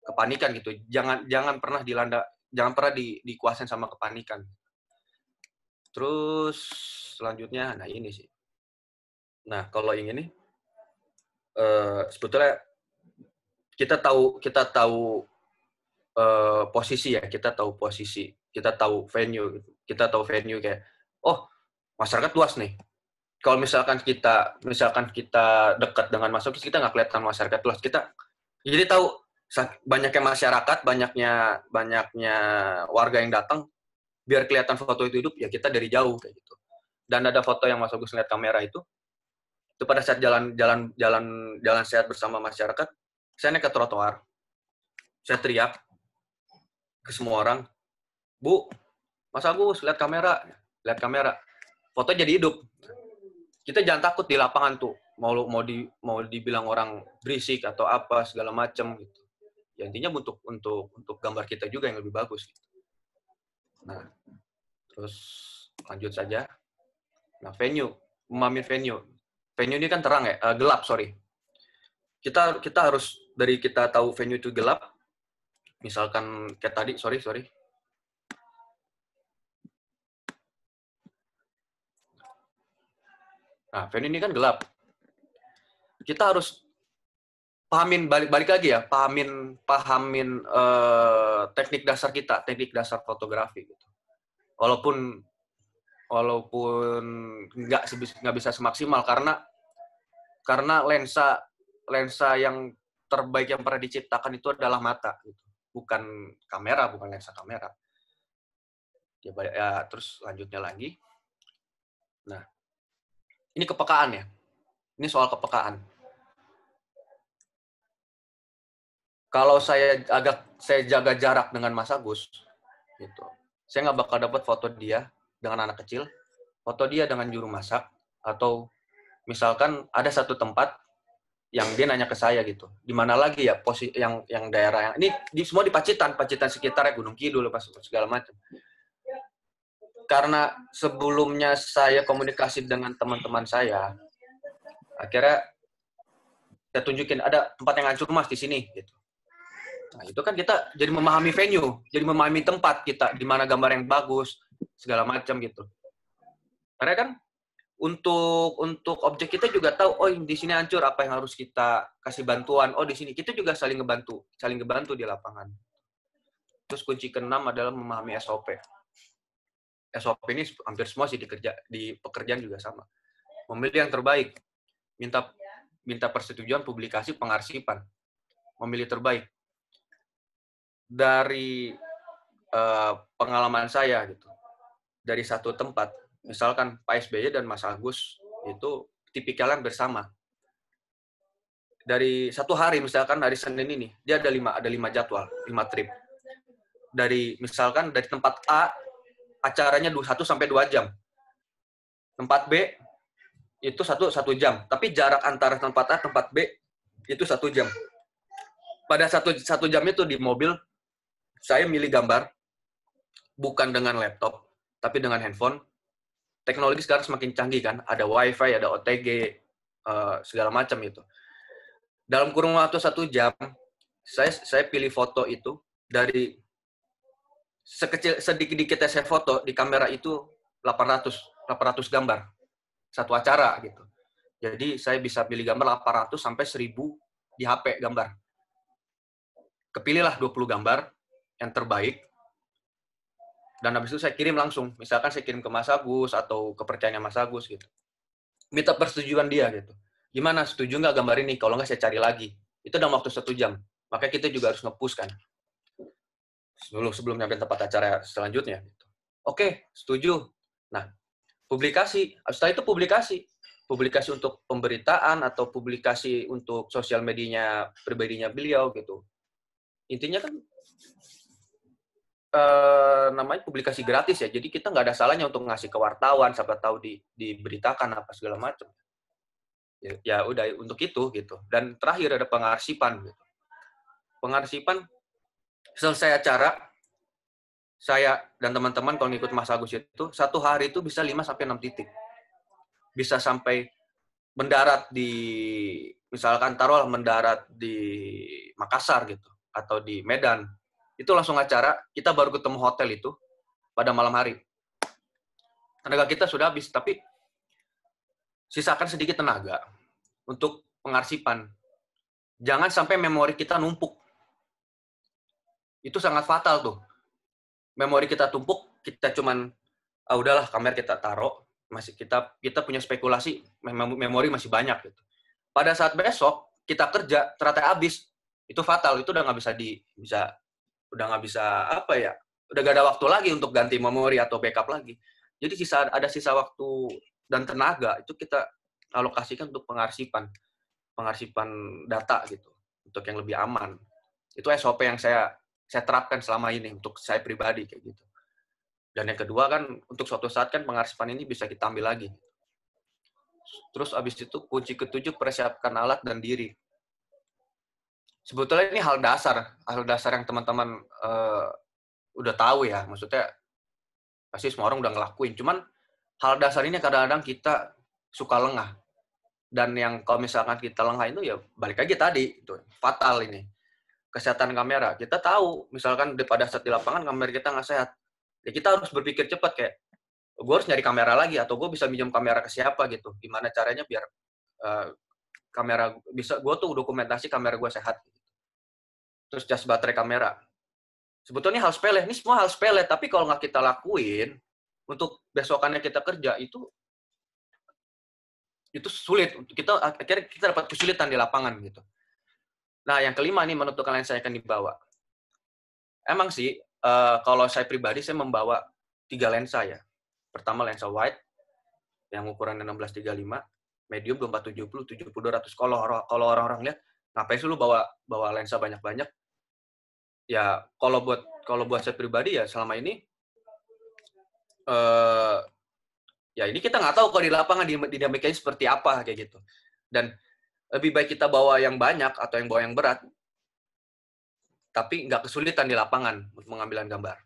kepanikan gitu. Jangan jangan pernah dilanda, jangan pernah di, dikuasain sama kepanikan. Terus selanjutnya, nah ini sih. Nah kalau yang ini, uh, sebetulnya kita tahu kita tahu uh, posisi ya, kita tahu posisi, kita tahu venue, gitu. kita tahu venue kayak oh masyarakat luas nih. Kalau misalkan kita misalkan kita dekat dengan masyarakat, kita nggak kelihatan masyarakat luas, kita jadi tahu banyaknya masyarakat, banyaknya banyaknya warga yang datang, biar kelihatan foto itu hidup ya kita dari jauh kayak gitu. Dan ada foto yang masuk ke ngeliat kamera itu, itu pada saat jalan jalan jalan jalan sehat bersama masyarakat, saya naik ke trotoar saya teriak ke semua orang bu mas agus lihat kamera lihat kamera foto jadi hidup kita jangan takut di lapangan tuh mau mau di mau dibilang orang berisik atau apa segala macam gitu ya intinya untuk untuk untuk gambar kita juga yang lebih bagus gitu. nah terus lanjut saja nah venue memamin venue venue ini kan terang ya uh, gelap sorry kita kita harus dari kita tahu venue itu gelap, misalkan kayak tadi, sorry, sorry. Nah, venue ini kan gelap. Kita harus pahamin balik balik lagi ya, pahamin pahamin eh, teknik dasar kita, teknik dasar fotografi gitu. Walaupun walaupun nggak nggak bisa semaksimal karena karena lensa lensa yang terbaik yang pernah diciptakan itu adalah mata gitu. bukan kamera bukan lensa kamera ya, ya terus lanjutnya lagi nah ini kepekaan ya ini soal kepekaan kalau saya agak saya jaga jarak dengan Mas Agus gitu saya nggak bakal dapat foto dia dengan anak kecil foto dia dengan juru masak atau misalkan ada satu tempat yang dia nanya ke saya gitu. Di mana lagi ya posisi yang yang daerah yang ini di, semua di Pacitan, Pacitan sekitar ya Gunung Kidul pas segala macam. Karena sebelumnya saya komunikasi dengan teman-teman saya, akhirnya saya tunjukin ada tempat yang hancur mas di sini gitu. Nah, itu kan kita jadi memahami venue, jadi memahami tempat kita, di mana gambar yang bagus, segala macam gitu. Karena kan untuk untuk objek kita juga tahu oh di sini hancur apa yang harus kita kasih bantuan oh di sini kita juga saling ngebantu saling ngebantu di lapangan terus kunci keenam adalah memahami SOP SOP ini hampir semua sih di di pekerjaan juga sama memilih yang terbaik minta minta persetujuan publikasi pengarsipan memilih terbaik dari uh, pengalaman saya gitu dari satu tempat misalkan Pak SBY dan Mas Agus itu tipikalnya bersama. Dari satu hari misalkan hari Senin ini dia ada lima ada lima jadwal, lima trip. Dari misalkan dari tempat A acaranya 1 sampai 2 jam. Tempat B itu satu satu jam, tapi jarak antara tempat A tempat B itu satu jam. Pada satu satu jam itu di mobil saya milih gambar bukan dengan laptop tapi dengan handphone teknologi sekarang semakin canggih kan, ada WiFi, ada OTG, uh, eh, segala macam itu. Dalam kurun waktu satu jam, saya saya pilih foto itu dari sekecil sedikit-dikitnya saya foto di kamera itu 800 800 gambar satu acara gitu. Jadi saya bisa pilih gambar 800 sampai 1000 di HP gambar. Kepilihlah 20 gambar yang terbaik dan habis itu saya kirim langsung misalkan saya kirim ke Mas Agus atau kepercayaannya Mas Agus gitu minta persetujuan dia gitu gimana setuju nggak gambar ini kalau nggak saya cari lagi itu dalam waktu satu jam Makanya kita juga harus ngepush kan sebelum sebelum nyampe tempat acara selanjutnya gitu. oke setuju nah publikasi setelah itu publikasi publikasi untuk pemberitaan atau publikasi untuk sosial medianya pribadinya beliau gitu intinya kan uh, namanya publikasi gratis ya, jadi kita nggak ada salahnya untuk ngasih ke wartawan, siapa tahu di, diberitakan apa segala macam. Ya, ya udah untuk itu gitu. Dan terakhir ada pengarsipan. Gitu. Pengarsipan selesai acara, saya dan teman-teman kalau ngikut Mas Agus itu satu hari itu bisa 5 sampai 6 titik. Bisa sampai mendarat di misalkan taruhlah mendarat di Makassar gitu atau di Medan itu langsung acara, kita baru ketemu hotel itu pada malam hari. Tenaga kita sudah habis, tapi sisakan sedikit tenaga untuk pengarsipan. Jangan sampai memori kita numpuk. Itu sangat fatal tuh. Memori kita tumpuk, kita cuman ah udahlah kamera kita taruh, masih kita kita punya spekulasi memori masih banyak gitu. Pada saat besok kita kerja ternyata habis, itu fatal, itu udah nggak bisa di bisa udah nggak bisa apa ya udah gak ada waktu lagi untuk ganti memori atau backup lagi jadi sisa ada sisa waktu dan tenaga itu kita alokasikan untuk pengarsipan pengarsipan data gitu untuk yang lebih aman itu SOP yang saya saya terapkan selama ini untuk saya pribadi kayak gitu dan yang kedua kan untuk suatu saat kan pengarsipan ini bisa kita ambil lagi terus abis itu kunci ketujuh persiapkan alat dan diri sebetulnya ini hal dasar, hal dasar yang teman-teman uh, udah tahu ya, maksudnya pasti semua orang udah ngelakuin. Cuman hal dasar ini kadang-kadang kita suka lengah. Dan yang kalau misalkan kita lengah itu ya balik lagi tadi, itu fatal ini. Kesehatan kamera, kita tahu misalkan pada saat di lapangan kamera kita nggak sehat. Ya kita harus berpikir cepat kayak, gue harus nyari kamera lagi atau gue bisa minjem kamera ke siapa gitu. Gimana caranya biar uh, kamera bisa gue tuh dokumentasi kamera gue sehat terus cas baterai kamera sebetulnya hal sepele ini semua hal sepele tapi kalau nggak kita lakuin untuk besokannya kita kerja itu itu sulit kita akhirnya kita dapat kesulitan di lapangan gitu nah yang kelima nih menentukan lensa yang akan dibawa emang sih uh, kalau saya pribadi saya membawa tiga lensa ya pertama lensa wide yang ukuran 1635 medium 2470 70 200 kalau orang kalau orang-orang lihat ngapain sih lu bawa bawa lensa banyak-banyak ya kalau buat kalau buat saya pribadi ya selama ini uh, ya ini kita nggak tahu kalau di lapangan dinamikanya seperti apa kayak gitu dan lebih baik kita bawa yang banyak atau yang bawa yang berat tapi nggak kesulitan di lapangan untuk mengambilan gambar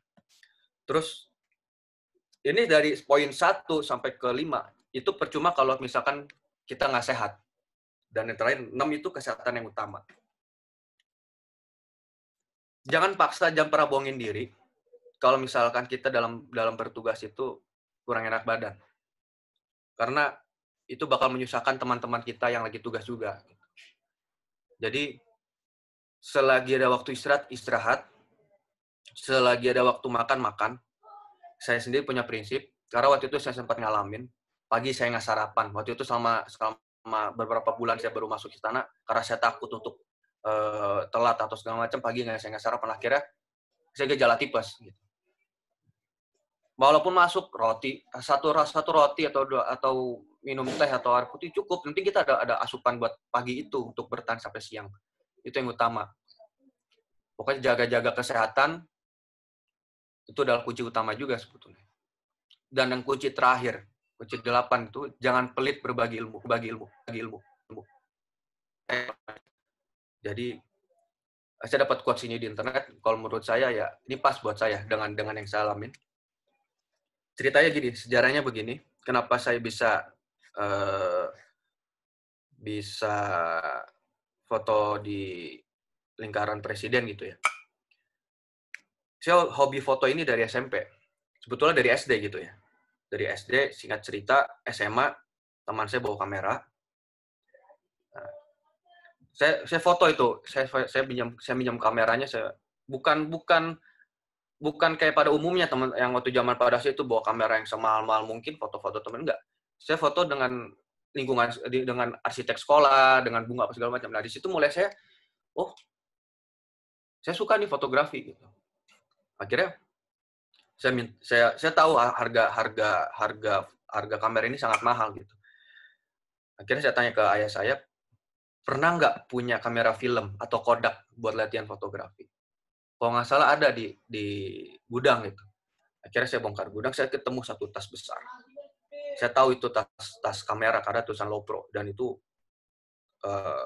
terus ini dari poin 1 sampai ke 5 itu percuma kalau misalkan kita nggak sehat. Dan yang terakhir, enam itu kesehatan yang utama. Jangan paksa jam pernah bohongin diri. Kalau misalkan kita dalam dalam bertugas itu kurang enak badan. Karena itu bakal menyusahkan teman-teman kita yang lagi tugas juga. Jadi selagi ada waktu istirahat, istirahat. Selagi ada waktu makan, makan. Saya sendiri punya prinsip, karena waktu itu saya sempat ngalamin, pagi saya nggak sarapan. Waktu itu selama selama beberapa bulan saya baru masuk istana karena saya takut untuk uh, telat atau segala macam pagi nggak saya nggak sarapan akhirnya saya gejala tipes. Gitu. Walaupun masuk roti satu satu roti atau atau minum teh atau air putih cukup. Nanti kita ada ada asupan buat pagi itu untuk bertahan sampai siang. Itu yang utama. Pokoknya jaga-jaga kesehatan itu adalah kunci utama juga sebetulnya. Dan yang kunci terakhir, kunci delapan itu jangan pelit berbagi ilmu, bagi ilmu, bagi ilmu, ilmu. Eh, jadi eh, saya dapat quotes ini di internet. Kalau menurut saya ya ini pas buat saya dengan dengan yang saya alamin. Ceritanya gini, sejarahnya begini. Kenapa saya bisa uh, bisa foto di lingkaran presiden gitu ya? Saya hobi foto ini dari SMP. Sebetulnya dari SD gitu ya dari SD singkat cerita SMA teman saya bawa kamera nah, saya saya foto itu saya saya pinjam saya pinjam kameranya saya bukan bukan bukan kayak pada umumnya teman yang waktu zaman pada saya itu bawa kamera yang semal-mal mungkin foto-foto teman enggak saya foto dengan lingkungan dengan arsitek sekolah dengan bunga apa segala macam nah di situ mulai saya oh saya suka nih fotografi gitu akhirnya saya saya saya tahu harga harga harga harga kamera ini sangat mahal gitu akhirnya saya tanya ke ayah saya pernah nggak punya kamera film atau kodak buat latihan fotografi kalau nggak salah ada di di gudang gitu akhirnya saya bongkar gudang saya ketemu satu tas besar saya tahu itu tas tas kamera karena tulisan Lopro dan itu uh,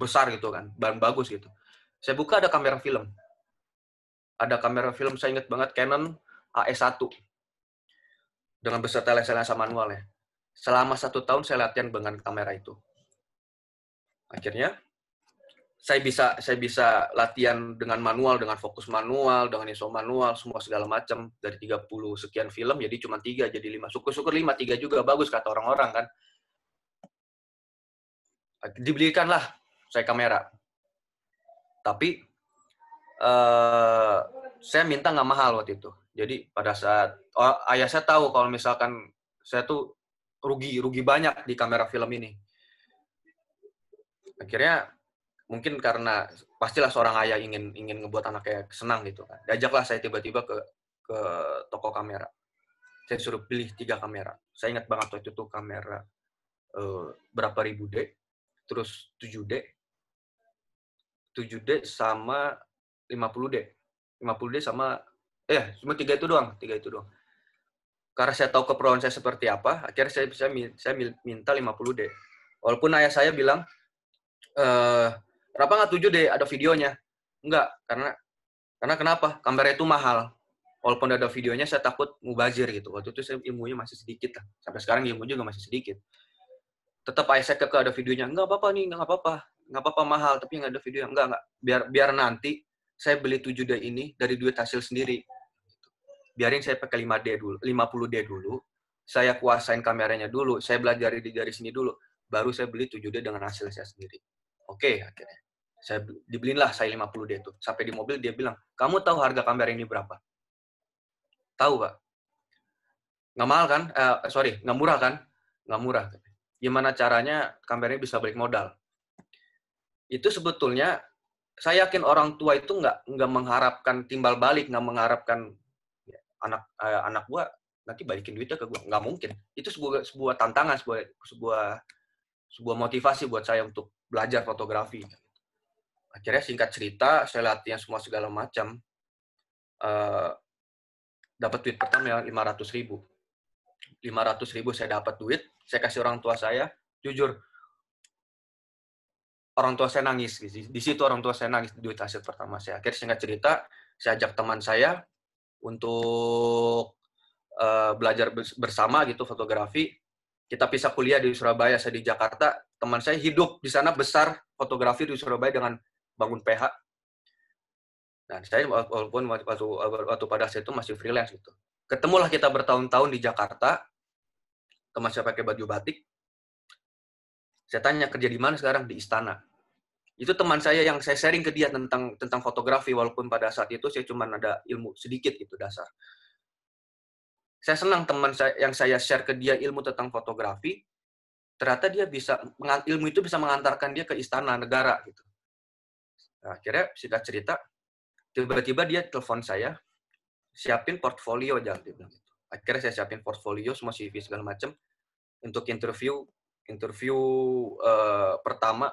besar gitu kan bahan bagus gitu saya buka ada kamera film ada kamera film saya ingat banget Canon AE1 dengan beserta lensa lensa manual ya. Selama satu tahun saya latihan dengan kamera itu. Akhirnya saya bisa saya bisa latihan dengan manual dengan fokus manual dengan ISO manual semua segala macam dari 30 sekian film jadi cuma tiga jadi lima syukur-syukur lima tiga juga bagus kata orang-orang kan dibelikanlah saya kamera tapi Eh, saya minta nggak mahal waktu itu. Jadi pada saat oh, ayah saya tahu kalau misalkan saya tuh rugi rugi banyak di kamera film ini. Akhirnya mungkin karena pastilah seorang ayah ingin ingin ngebuat anaknya senang gitu kan. Diajaklah saya tiba-tiba ke ke toko kamera. Saya suruh pilih tiga kamera. Saya ingat banget waktu itu kamera eh, berapa ribu D, terus 7D, 7D sama lima 50 D. puluh D sama eh cuma tiga itu doang, tiga itu doang. Karena saya tahu keperluan saya seperti apa, akhirnya saya bisa saya minta 50 D. Walaupun ayah saya bilang eh kenapa nggak tujuh D ada videonya? Enggak, karena karena kenapa? Kamera itu mahal. Walaupun ada videonya, saya takut mubazir gitu. Waktu itu saya ilmunya masih sedikit lah. Sampai sekarang ilmu juga masih sedikit. Tetap ayah saya kekeh ada videonya. Enggak apa-apa nih, enggak apa-apa. Enggak apa-apa mahal, tapi enggak ada video. Enggak, enggak. Biar biar nanti saya beli 7D ini dari duit hasil sendiri. Biarin saya pakai 5D dulu, 50D dulu. Saya kuasain kameranya dulu, saya belajar di dari sini dulu. Baru saya beli 7D dengan hasil saya sendiri. Oke, okay, akhirnya. Saya dibelinlah saya 50D itu. Sampai di mobil dia bilang, "Kamu tahu harga kamera ini berapa?" Tahu, Pak. Nggak mahal kan? Eh, sorry, nggak murah kan? Nggak murah. Gimana caranya kameranya bisa balik modal? Itu sebetulnya saya yakin orang tua itu nggak nggak mengharapkan timbal balik nggak mengharapkan ya, anak eh, anak gua nanti balikin duitnya ke gua nggak mungkin itu sebuah sebuah tantangan sebuah sebuah sebuah motivasi buat saya untuk belajar fotografi akhirnya singkat cerita saya latihan semua segala macam uh, dapat duit pertama yang lima ratus ribu lima ratus ribu saya dapat duit saya kasih orang tua saya jujur orang tua saya nangis di, situ orang tua saya nangis di duit hasil pertama saya akhirnya singkat cerita saya ajak teman saya untuk uh, belajar bersama gitu fotografi kita pisah kuliah di Surabaya saya di Jakarta teman saya hidup di sana besar fotografi di Surabaya dengan bangun PH Dan saya walaupun waktu, waktu pada saat itu masih freelance gitu ketemulah kita bertahun-tahun di Jakarta teman saya pakai baju batik saya tanya kerja di mana sekarang di istana itu teman saya yang saya sharing ke dia tentang tentang fotografi walaupun pada saat itu saya cuma ada ilmu sedikit gitu dasar saya senang teman saya yang saya share ke dia ilmu tentang fotografi ternyata dia bisa ilmu itu bisa mengantarkan dia ke istana negara gitu nah, akhirnya sudah cerita tiba-tiba dia telepon saya siapin portfolio jangan gitu. akhirnya saya siapin portfolio semua CV segala macam untuk interview interview uh, pertama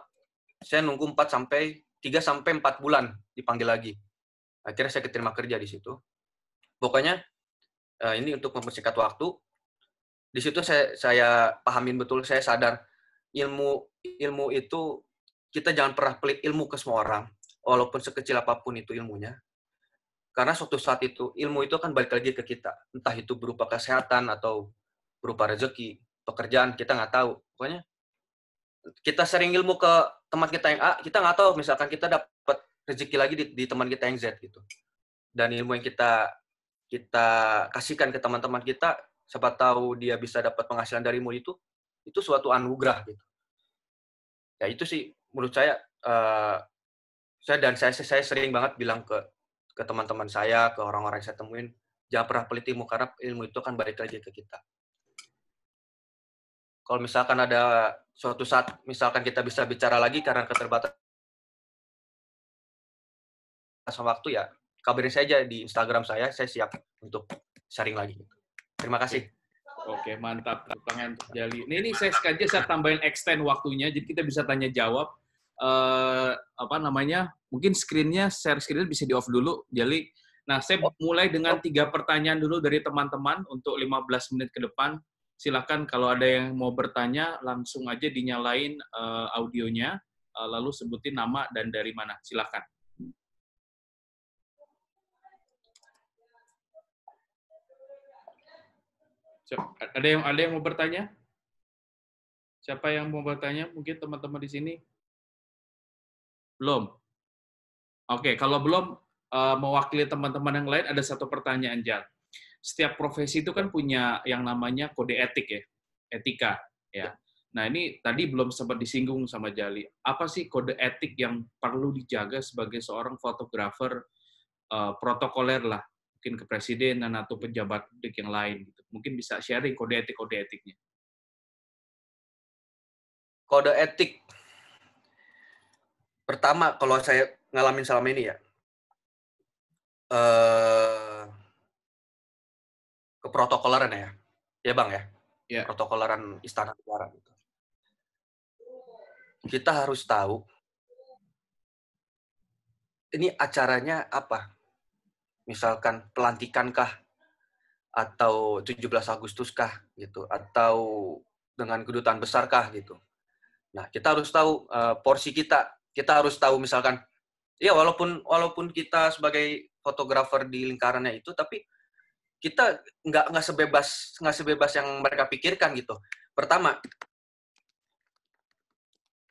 saya nunggu 4 sampai 3 sampai 4 bulan dipanggil lagi. Akhirnya saya keterima kerja di situ. Pokoknya eh, ini untuk mempersingkat waktu. Di situ saya saya pahamin betul, saya sadar ilmu ilmu itu kita jangan pernah pelit ilmu ke semua orang, walaupun sekecil apapun itu ilmunya. Karena suatu saat itu ilmu itu akan balik lagi ke kita, entah itu berupa kesehatan atau berupa rezeki, pekerjaan kita nggak tahu. Pokoknya kita sering ilmu ke teman kita yang A kita nggak tahu misalkan kita dapat rezeki lagi di, di teman kita yang Z gitu dan ilmu yang kita kita kasihkan ke teman-teman kita siapa tahu dia bisa dapat penghasilan dari ilmu itu itu suatu anugerah gitu ya itu sih menurut saya uh, saya dan saya saya sering banget bilang ke ke teman-teman saya ke orang-orang yang saya temuin jangan pernah pelit ilmu karena ilmu itu akan balik lagi ke kita kalau misalkan ada suatu saat misalkan kita bisa bicara lagi karena keterbatasan waktu ya kabarin saja di Instagram saya saya siap untuk sharing lagi terima kasih Oke, mantap. Pengen Jali. Ini, ini saya sengaja saya tambahin extend waktunya, jadi kita bisa tanya jawab. uh, apa namanya? Mungkin screennya, share screen bisa di off dulu, Jali. Nah, saya mulai dengan tiga pertanyaan dulu dari teman-teman untuk 15 menit ke depan silakan kalau ada yang mau bertanya langsung aja dinyalain uh, audionya uh, lalu sebutin nama dan dari mana. Silakan. Ada yang ada yang mau bertanya? Siapa yang mau bertanya? Mungkin teman-teman di sini belum. Oke, kalau belum eh, mewakili teman-teman yang lain ada satu pertanyaan Jal setiap profesi itu kan punya yang namanya kode etik ya, etika ya. ya. Nah ini tadi belum sempat disinggung sama Jali. Apa sih kode etik yang perlu dijaga sebagai seorang fotografer uh, protokoler lah, mungkin ke presiden dan atau pejabat publik yang lain gitu. Mungkin bisa sharing kode etik kode etiknya. Kode etik pertama kalau saya ngalamin selama ini ya. Uh, keprotokoleran ya, ya bang ya, yeah. Iya. protokoleran istana negara. Gitu. Kita harus tahu ini acaranya apa, misalkan pelantikan kah atau 17 kah gitu atau dengan kedutaan besar kah? gitu. Nah, kita harus tahu uh, porsi kita. Kita harus tahu misalkan ya walaupun walaupun kita sebagai fotografer di lingkarannya itu tapi kita nggak nggak sebebas nggak sebebas yang mereka pikirkan gitu. Pertama,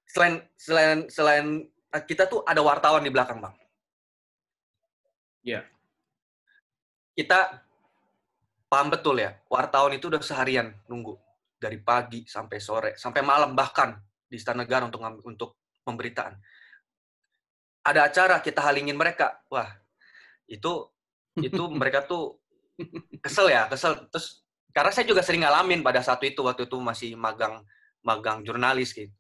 selain selain selain eh, kita tuh ada wartawan di belakang bang. Iya. Yeah. Kita paham betul ya, wartawan itu udah seharian nunggu dari pagi sampai sore sampai malam bahkan di Istana Negara untuk untuk pemberitaan. Ada acara kita halingin mereka, wah itu itu mereka tuh kesel ya kesel terus karena saya juga sering ngalamin pada saat itu waktu itu masih magang magang jurnalis gitu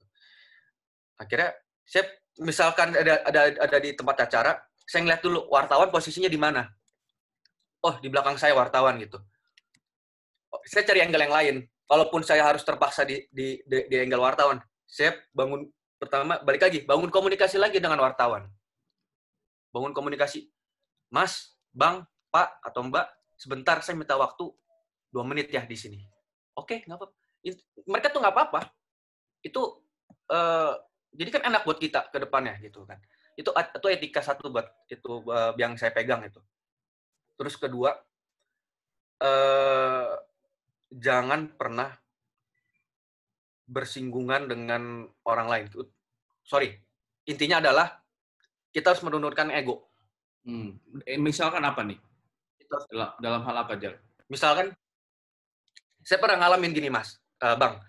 akhirnya saya misalkan ada ada ada di tempat acara saya ngeliat dulu wartawan posisinya di mana oh di belakang saya wartawan gitu oh, saya cari angle yang lain walaupun saya harus terpaksa di di di, di angle wartawan saya bangun pertama balik lagi bangun komunikasi lagi dengan wartawan bangun komunikasi mas bang pak atau mbak sebentar saya minta waktu dua menit ya di sini. Oke, okay, nggak apa-apa. Mereka tuh nggak apa-apa. Itu uh, jadi kan enak buat kita ke depannya gitu kan. Itu itu etika satu buat itu uh, yang saya pegang itu. Terus kedua, uh, jangan pernah bersinggungan dengan orang lain. Sorry, intinya adalah kita harus menurunkan ego. Hmm. Misalkan apa nih? dalam, dalam hal apa Jal? Misalkan saya pernah ngalamin gini Mas, uh, Bang.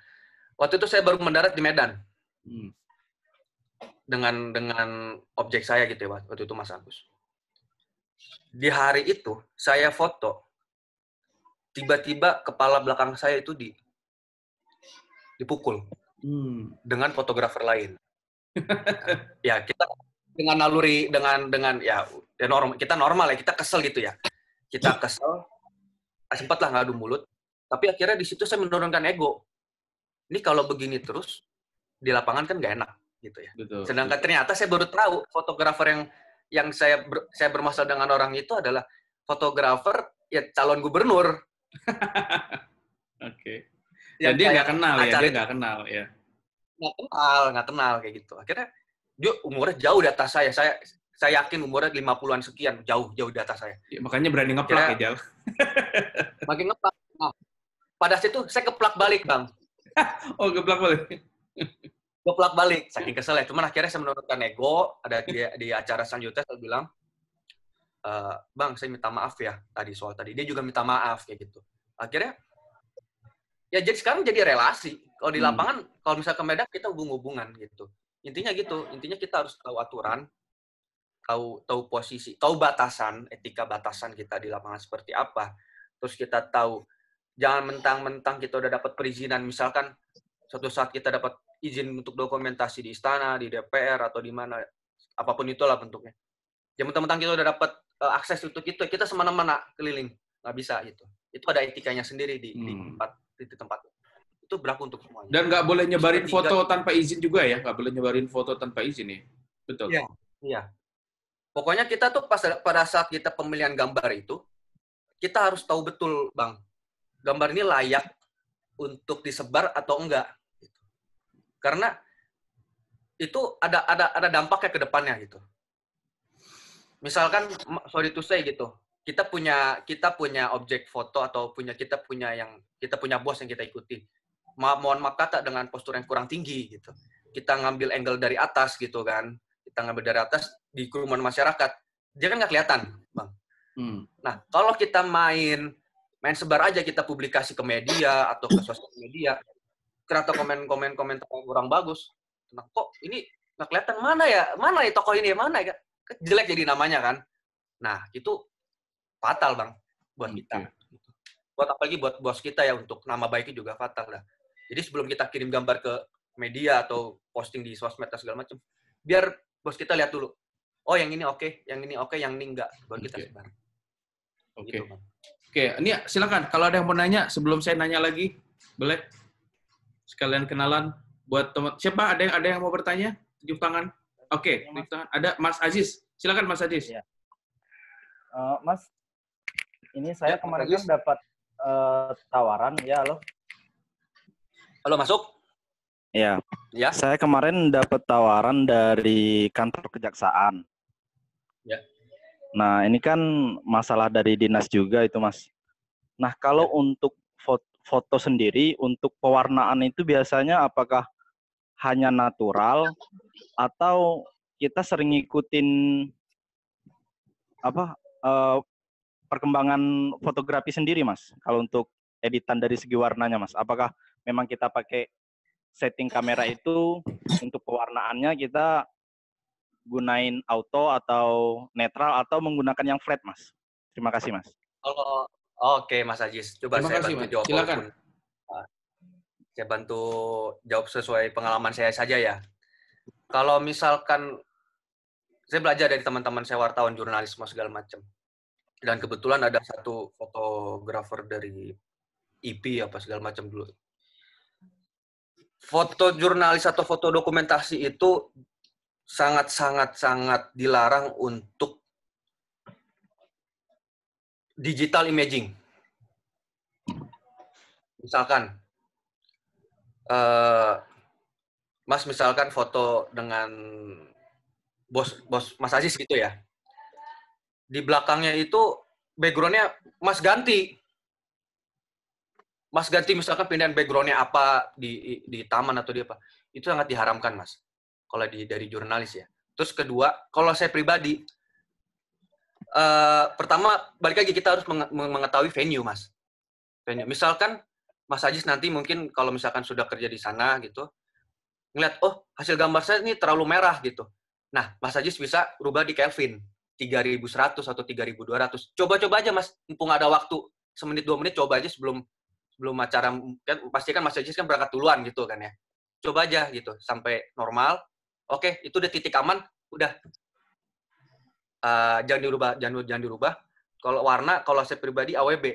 Waktu itu saya baru mendarat di Medan. Hmm. Dengan dengan objek saya gitu ya waktu itu Mas Agus. Di hari itu saya foto tiba-tiba kepala belakang saya itu di dipukul hmm. dengan fotografer lain. ya kita dengan naluri dengan dengan ya, ya normal kita normal ya kita kesel gitu ya kita kesel ah, sempat lah ngadu mulut tapi akhirnya di situ saya menurunkan ego ini kalau begini terus di lapangan kan nggak enak gitu ya betul, sedangkan betul. ternyata saya baru tahu fotografer yang yang saya ber, saya bermasalah dengan orang itu adalah fotografer ya calon gubernur oke okay. Jadi nggak kenal ya dia nggak kenal ya nggak kenal nggak kenal kayak gitu akhirnya dia umurnya jauh di atas saya saya saya yakin umurnya lima puluhan sekian, jauh jauh di atas saya. Ya, makanya berani ngeplak ya, ya makin ngeplak. Nah, pada situ saya keplak balik, Bang. oh, keplak balik. keplak balik. Saking kesel ya. Cuman akhirnya saya menurunkan ego, ada di, di acara selanjutnya saya bilang, e, Bang, saya minta maaf ya tadi soal tadi. Dia juga minta maaf, kayak gitu. Akhirnya, ya jadi sekarang jadi relasi. Kalau di hmm. lapangan, hmm. kalau misalnya ke Medan, kita hubung-hubungan gitu. Intinya gitu, intinya kita harus tahu aturan, tahu tahu posisi, tahu batasan, etika batasan kita di lapangan seperti apa. Terus kita tahu jangan mentang-mentang kita udah dapat perizinan misalkan suatu saat kita dapat izin untuk dokumentasi di istana, di DPR atau di mana apapun itulah bentuknya. Jangan mentang-mentang kita udah dapat uh, eh, akses untuk itu, kita semena-mena keliling nggak bisa itu Itu ada etikanya sendiri di, hmm. di tempat di, tempat itu berlaku untuk semuanya. Dan nggak boleh nyebarin Terus foto tiga, tanpa izin juga ya, nggak boleh nyebarin foto tanpa izin ya, betul? Iya, iya. Pokoknya kita tuh pas pada saat kita pemilihan gambar itu, kita harus tahu betul, Bang, gambar ini layak untuk disebar atau enggak. Gitu. Karena itu ada ada ada dampaknya ke depannya gitu. Misalkan sorry to say gitu, kita punya kita punya objek foto atau punya kita punya yang kita punya bos yang kita ikuti. mohon maaf kata dengan postur yang kurang tinggi gitu. Kita ngambil angle dari atas gitu kan kita ngambil dari atas di kerumunan masyarakat dia kan nggak kelihatan bang hmm. nah kalau kita main main sebar aja kita publikasi ke media atau ke sosial media kerata komen komen komentar kurang bagus nah kok ini nggak kelihatan mana ya mana ya toko ini mana ya kan jelek jadi namanya kan nah itu fatal bang buat hmm, kita iya. buat apalagi buat bos kita ya untuk nama baiknya juga fatal lah jadi sebelum kita kirim gambar ke media atau posting di sosmed atau segala macam biar bos kita lihat dulu oh yang ini oke okay, yang ini oke okay, yang ini enggak baru kita okay. oke okay. gitu, okay. ini silakan kalau ada yang mau nanya sebelum saya nanya lagi boleh sekalian kenalan buat teman siapa ada yang ada yang mau bertanya tunjuk tangan oke okay, iya, tangan ada Mas Aziz silakan Mas Aziz ya. uh, Mas ini saya ya, kemarin kan dapat uh, tawaran ya halo halo masuk Ya. Ya. Saya kemarin dapat tawaran dari kantor kejaksaan. Ya. Nah, ini kan masalah dari dinas juga itu, Mas. Nah, kalau ya. untuk foto, sendiri untuk pewarnaan itu biasanya apakah hanya natural atau kita sering ngikutin apa uh, perkembangan fotografi sendiri mas kalau untuk editan dari segi warnanya mas apakah memang kita pakai setting kamera itu untuk pewarnaannya kita gunain auto atau netral atau menggunakan yang flat, Mas. Terima kasih, Mas. oh, oke, okay, Mas Ajis, coba Terima saya kasih, bantu jawab. Silakan. Ah, saya bantu jawab sesuai pengalaman saya saja ya. Kalau misalkan saya belajar dari teman-teman saya wartawan jurnalisme segala macam. Dan kebetulan ada satu fotografer dari IP apa segala macam dulu foto jurnalis atau foto dokumentasi itu sangat sangat sangat dilarang untuk digital imaging. Misalkan, uh, Mas misalkan foto dengan bos bos Mas Aziz gitu ya. Di belakangnya itu backgroundnya Mas ganti Mas ganti misalkan pindahan backgroundnya apa di, di taman atau di apa itu sangat diharamkan mas kalau di dari jurnalis ya terus kedua kalau saya pribadi uh, pertama balik lagi kita harus mengetahui venue mas venue misalkan Mas Ajis nanti mungkin kalau misalkan sudah kerja di sana gitu ngeliat oh hasil gambar saya ini terlalu merah gitu nah Mas Ajis bisa rubah di Kelvin 3100 atau 3200 coba-coba aja mas mumpung ada waktu semenit dua menit coba aja sebelum belum acara kan pasti kan Mas kan berangkat duluan gitu kan ya. Coba aja gitu sampai normal. Oke, itu udah titik aman, udah. Uh, jangan dirubah, jangan jangan dirubah. Kalau warna, kalau saya pribadi AWB.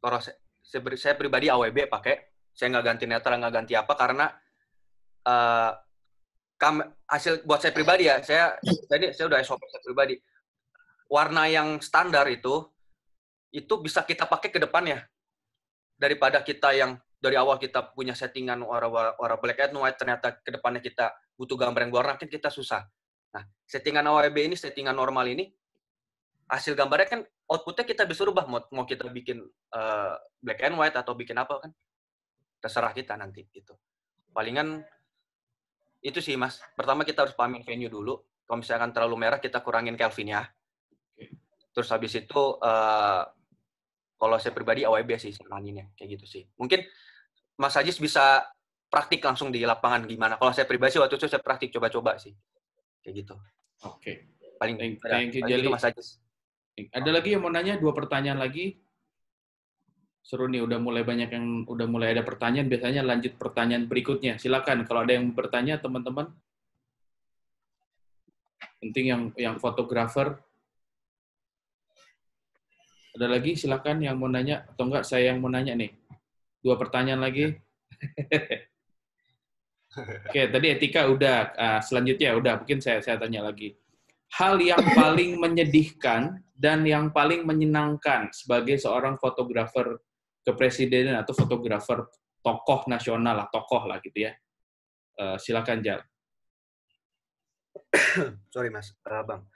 Kalau saya, saya pribadi AWB pakai, saya nggak ganti netral, nggak ganti apa karena uh, kam, hasil buat saya pribadi ya, saya ini saya udah SOP saya pribadi. Warna yang standar itu itu bisa kita pakai ke depannya daripada kita yang dari awal kita punya settingan warna black and white ternyata ke depannya kita butuh gambar yang warna kan kita susah. Nah, settingan AWB ini settingan normal ini hasil gambarnya kan outputnya kita bisa rubah mau, mau kita bikin uh, black and white atau bikin apa kan terserah kita nanti gitu. Palingan itu sih mas. Pertama kita harus pahamin venue dulu. Kalau misalkan terlalu merah kita kurangin Kelvin ya. Terus habis itu uh, kalau saya pribadi AWB sih nanginnya kayak gitu sih. Mungkin Mas Ajis bisa praktik langsung di lapangan gimana. Kalau saya pribadi sih waktu itu saya praktik coba-coba sih. Kayak gitu. Oke. Okay. Paling thank, ya, thank you, paling Mas Ajis. Ada lagi yang mau nanya dua pertanyaan lagi? Seru nih, udah mulai banyak yang udah mulai ada pertanyaan. Biasanya lanjut pertanyaan berikutnya. Silakan kalau ada yang bertanya teman-teman. Penting yang yang fotografer ada lagi silakan yang mau nanya atau enggak saya yang mau nanya nih. Dua pertanyaan lagi. Ya. Oke, tadi etika udah. Uh, selanjutnya udah, mungkin saya saya tanya lagi. Hal yang paling menyedihkan dan yang paling menyenangkan sebagai seorang fotografer kepresidenan atau fotografer tokoh nasional lah, tokoh lah gitu ya. Uh, silakan Jal. Sorry Mas, uh, Bang.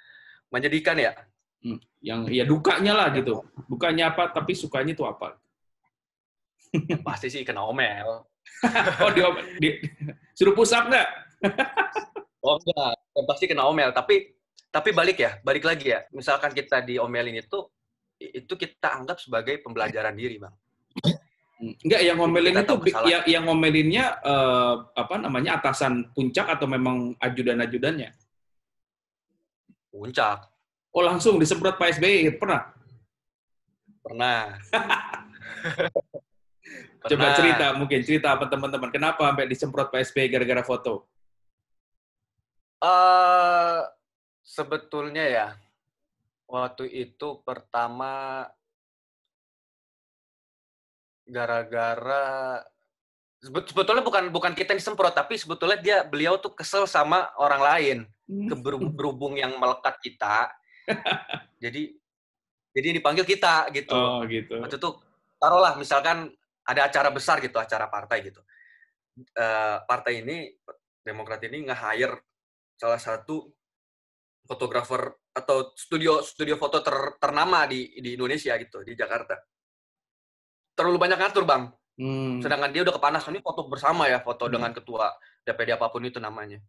Menyedihkan ya? Hmm. yang ya dukanya lah gitu. Dukanya apa, tapi sukanya itu apa? Pasti sih kena omel. oh, di, di, suruh pusap nggak? oh enggak, pasti kena omel. Tapi tapi balik ya, balik lagi ya. Misalkan kita diomelin itu, itu kita anggap sebagai pembelajaran diri, bang. Enggak, hmm. yang ngomelin itu yang, yang ngomelinnya eh, apa namanya atasan puncak atau memang ajudan-ajudannya? Puncak. Oh langsung disemprot Pak SBY pernah? Pernah. pernah. Coba cerita mungkin cerita apa teman-teman kenapa sampai disemprot Pak SBY gara-gara foto? Uh, sebetulnya ya waktu itu pertama gara-gara sebetulnya bukan bukan kita yang disemprot tapi sebetulnya dia beliau tuh kesel sama orang lain hmm. keberhubung yang melekat kita jadi jadi dipanggil kita gitu. Oh, gitu. Waktu itu taruhlah misalkan ada acara besar gitu, acara partai gitu. Uh, partai ini Demokrat ini nggak hire salah satu fotografer atau studio studio foto ter, ternama di di Indonesia gitu, di Jakarta. Terlalu banyak ngatur, Bang. Hmm. Sedangkan dia udah kepanasan ini foto bersama ya, foto hmm. dengan ketua DPD apapun itu namanya.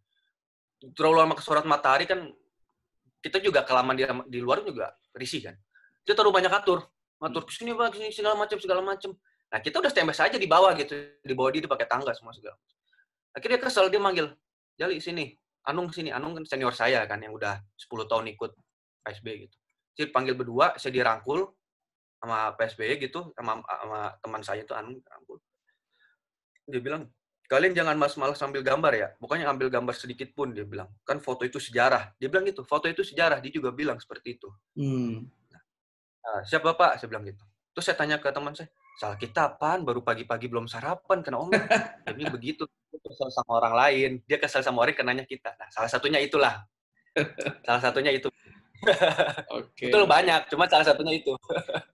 Terlalu lama ke surat matahari kan kita juga kelamaan di, di luar juga risih kan. Kita terlalu banyak atur, atur sini, ke sini, segala macam segala macam. Nah kita udah standby saja di bawah gitu, di bawah dia pakai tangga semua segala. Akhirnya kesel dia manggil, Jali sini, Anung sini, Anung kan senior saya kan yang udah 10 tahun ikut PSB gitu. Jadi panggil berdua, saya dirangkul sama PSB gitu, sama, sama teman saya itu Anung dirangkul. Dia bilang, kalian jangan mas malas sambil gambar ya. Pokoknya ambil gambar sedikit pun dia bilang. Kan foto itu sejarah. Dia bilang gitu, foto itu sejarah. Dia juga bilang seperti itu. Hmm. Nah, ah, siap Bapak, saya bilang gitu. Terus saya tanya ke teman saya, salah kita apaan? Baru pagi-pagi belum sarapan, kena omel. Jadi begitu, kesel sama orang lain. Dia kesel sama orang, kenanya kita. Nah, salah satunya itulah. salah satunya itu. Oke. Okay. Itu banyak, cuma salah satunya itu.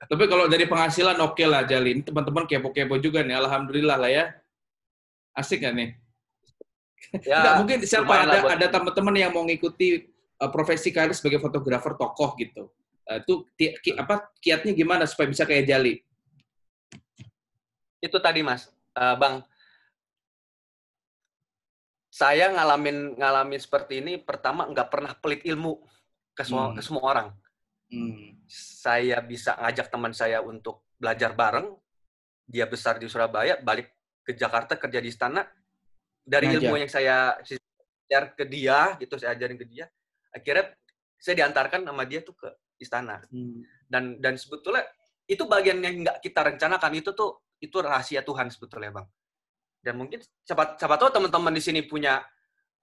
Tapi kalau dari penghasilan oke okay lah Jalin. Teman-teman kepo-kepo juga nih, alhamdulillah lah ya. Asik gak nih? Ya, Nggak, mungkin siapa ada buat... ada teman-teman yang mau ngikuti uh, profesi karir sebagai fotografer tokoh gitu. Uh, itu ki, ki, apa kiatnya gimana supaya bisa kayak Jali? Itu tadi Mas, uh, Bang. Saya ngalamin ngalamin seperti ini pertama nggak pernah pelit ilmu ke semua hmm. ke semua orang. Hmm. Saya bisa ngajak teman saya untuk belajar bareng. Dia besar di Surabaya, balik ke Jakarta kerja di istana dari Ngajar. ilmu yang saya share ke dia gitu saya ajarin ke dia akhirnya saya diantarkan sama dia tuh ke istana hmm. dan dan sebetulnya itu bagian yang nggak kita rencanakan itu tuh itu rahasia Tuhan sebetulnya bang dan mungkin siapa siapa tahu teman-teman di sini punya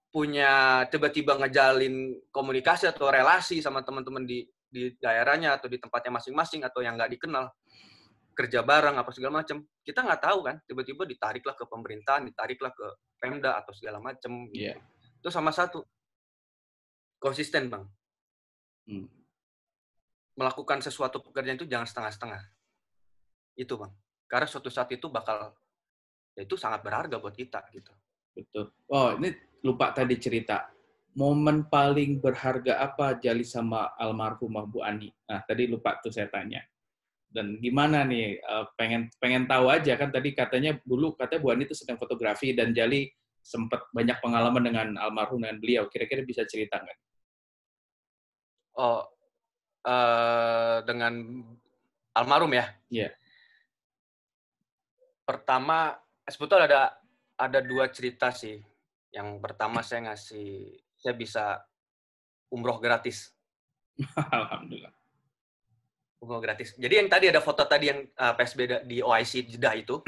punya tiba-tiba ngejalin komunikasi atau relasi sama teman-teman di di daerahnya atau di tempatnya masing-masing atau yang nggak dikenal kerja bareng apa segala macam kita nggak tahu kan tiba-tiba ditariklah ke pemerintahan ditariklah ke pemda atau segala macam gitu. yeah. itu sama satu konsisten bang hmm. melakukan sesuatu pekerjaan itu jangan setengah-setengah itu bang karena suatu saat itu bakal ya itu sangat berharga buat kita gitu betul oh ini lupa tadi cerita momen paling berharga apa Jali sama almarhumah Bu Ani? Nah, tadi lupa tuh saya tanya dan gimana nih eh, pengen pengen tahu aja kan tadi katanya dulu katanya Bu Ani itu sedang fotografi dan Jali sempat banyak pengalaman dengan almarhum dengan beliau kira-kira bisa cerita nggak? Oh uh, dengan almarhum ya? Iya. Yeah. Pertama eh, sebetulnya ada ada dua cerita sih. Yang pertama saya ngasih saya bisa umroh gratis. Alhamdulillah Google gratis. Jadi yang tadi ada foto tadi yang uh, ah, PSB di OIC Jeddah itu,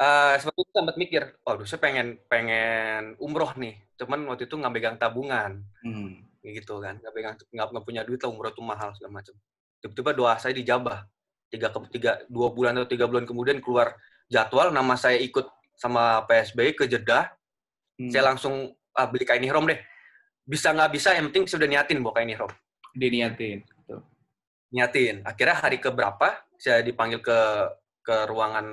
uh, itu sempat mikir, waduh saya pengen pengen umroh nih, cuman waktu itu nggak pegang tabungan, hmm. gitu kan, nggak pegang nggak punya duit lah umroh itu mahal segala macam. Tiba-tiba doa saya dijabah, tiga tiga dua bulan atau tiga bulan kemudian keluar jadwal, nama saya ikut sama PSB ke Jeddah, hmm. saya langsung uh, beli kain ihrom deh. Bisa nggak bisa, yang penting sudah niatin bawa kain ihrom. Diniatin niatin akhirnya hari keberapa saya dipanggil ke ke ruangan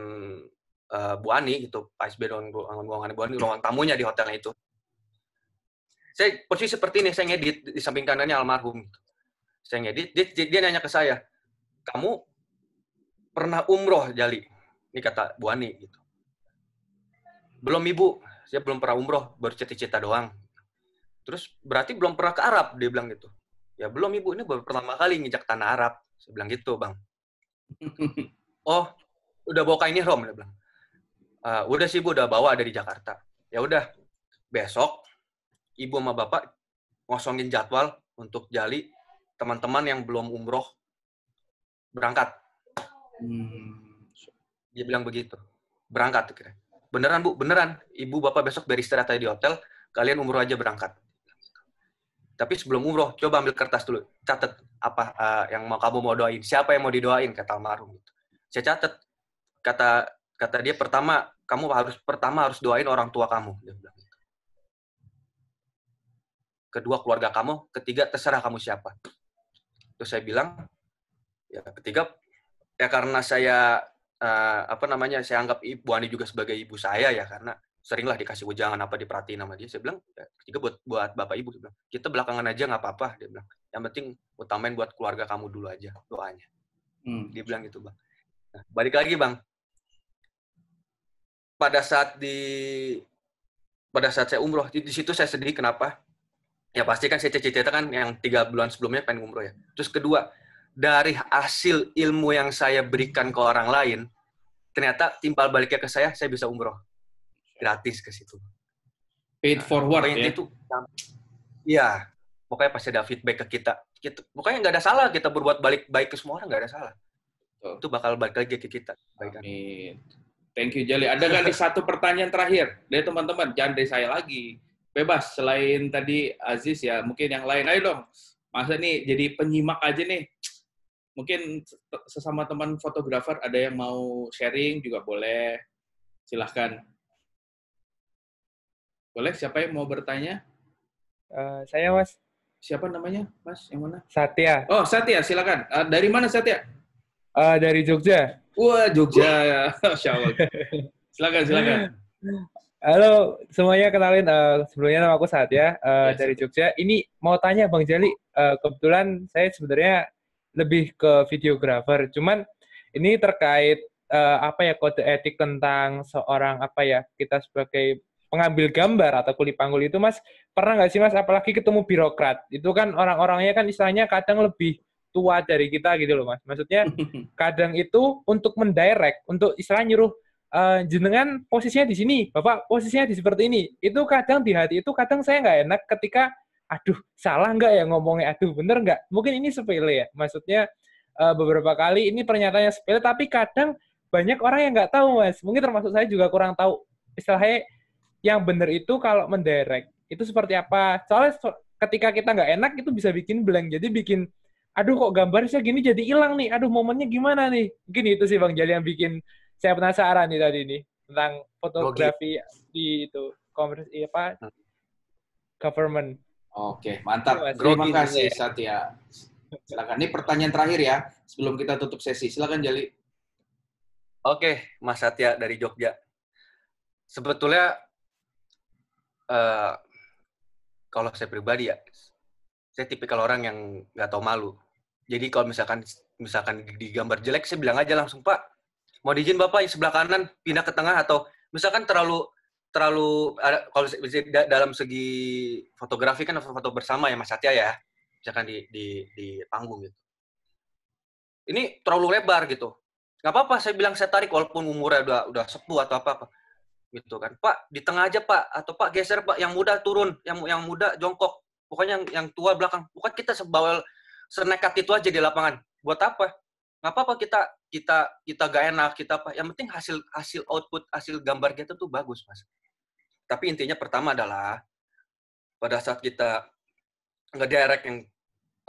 uh, Bu Ani gitu Pak SB ruangan ruangan Bu Ani ruangan tamunya di hotelnya itu saya posisi seperti ini saya ngedit di samping kanannya almarhum gitu. saya ngedit dia, dia, dia nanya ke saya kamu pernah umroh Jali ini kata Bu Ani gitu belum ibu saya belum pernah umroh baru cita-cita doang terus berarti belum pernah ke Arab dia bilang gitu ya belum ibu ini baru pertama kali nginjak tanah Arab saya bilang gitu bang oh udah bawa kain ihrom dia bilang e, udah sih ibu udah bawa dari Jakarta ya udah besok ibu sama bapak ngosongin jadwal untuk jali teman-teman yang belum umroh berangkat hmm. dia bilang begitu berangkat kira beneran bu beneran ibu bapak besok beristirahat aja di hotel kalian umroh aja berangkat tapi sebelum umroh, coba ambil kertas dulu, catat apa uh, yang mau kamu mau doain, siapa yang mau didoain kata almarhum gitu. Saya catat kata kata dia pertama kamu harus pertama harus doain orang tua kamu dia bilang gitu. Kedua keluarga kamu, ketiga terserah kamu siapa. Terus saya bilang ya ketiga ya karena saya uh, apa namanya saya anggap Ibu Ani juga sebagai ibu saya ya karena seringlah dikasih ujangan apa diperhatiin sama dia. Saya bilang, ya, ketiga buat buat bapak ibu, bilang, kita belakangan aja nggak apa-apa. Dia bilang, yang penting utamain buat keluarga kamu dulu aja doanya. Hmm. Dia bilang gitu bang. Nah, balik lagi bang, pada saat di pada saat saya umroh di, di situ saya sedih kenapa? Ya pasti kan saya cita-cita kan yang tiga bulan sebelumnya pengen umroh ya. Terus kedua dari hasil ilmu yang saya berikan ke orang lain, ternyata timbal baliknya ke saya, saya bisa umroh gratis ke situ. Paid nah, forward ya. Itu, iya, pokoknya pasti ada feedback ke kita. Gitu. pokoknya nggak ada salah kita berbuat balik baik ke semua orang nggak ada salah. Oh. Itu bakal balik lagi ke kita. Baik Amin. Thank you Jali. Ada nggak satu pertanyaan terakhir dari teman-teman? Jangan dari saya lagi. Bebas selain tadi Aziz ya, mungkin yang lain. Ayo dong. Masa nih jadi penyimak aja nih mungkin sesama teman fotografer ada yang mau sharing juga boleh silahkan boleh, siapa yang mau bertanya? Uh, saya, Mas. Siapa namanya, Mas? Yang mana? Satya. Oh, Satya, silakan. Uh, dari mana, Satya? Uh, dari Jogja. Wah, Jogja. Masya Allah. silakan, silakan. Halo semuanya kenalin uh, sebelumnya nama aku Satya uh, yes. dari Jogja. Ini mau tanya Bang Jali, uh, kebetulan saya sebenarnya lebih ke videographer. Cuman ini terkait uh, apa ya kode etik tentang seorang apa ya kita sebagai pengambil gambar atau kulit panggul itu mas pernah nggak sih mas apalagi ketemu birokrat itu kan orang-orangnya kan istilahnya kadang lebih tua dari kita gitu loh mas maksudnya kadang itu untuk mendirect untuk istilah nyuruh Uh, jenengan posisinya di sini, bapak posisinya di seperti ini. Itu kadang di hati itu kadang saya nggak enak ketika, aduh salah nggak ya ngomongnya, aduh bener nggak. Mungkin ini sepele ya, maksudnya uh, beberapa kali ini pernyataannya sepele, tapi kadang banyak orang yang nggak tahu mas. Mungkin termasuk saya juga kurang tahu istilahnya yang benar itu kalau menderek itu seperti apa soalnya so, ketika kita nggak enak itu bisa bikin blank jadi bikin aduh kok gambar saya gini jadi hilang nih aduh momennya gimana nih mungkin itu sih bang Jali yang bikin saya penasaran nih tadi nih tentang fotografi Logi. di itu commerce iya, apa hmm. government Oke, mantap. Terima kasih ya. Satya. Silakan. Ini pertanyaan terakhir ya sebelum kita tutup sesi. Silakan Jali. Oke, Mas Satya dari Jogja. Sebetulnya Eh, kalau saya pribadi ya, saya tipikal orang yang nggak tahu malu. Jadi kalau misalkan misalkan digambar jelek, saya bilang aja langsung Pak, mau diizin Bapak yang sebelah kanan pindah ke tengah atau misalkan terlalu terlalu ada, kalau dalam segi fotografi kan foto bersama ya Mas Satya ya, misalkan di di di panggung gitu. Ini terlalu lebar gitu. Nggak apa-apa, saya bilang saya tarik walaupun umurnya udah udah sepuh atau apa-apa gitu kan pak di tengah aja pak atau pak geser pak yang muda turun yang yang muda jongkok pokoknya yang yang tua belakang bukan kita sebawel senekat itu aja di lapangan buat apa nggak apa-apa kita kita kita gak enak kita apa yang penting hasil hasil output hasil gambar kita tuh bagus mas tapi intinya pertama adalah pada saat kita ngedirect yang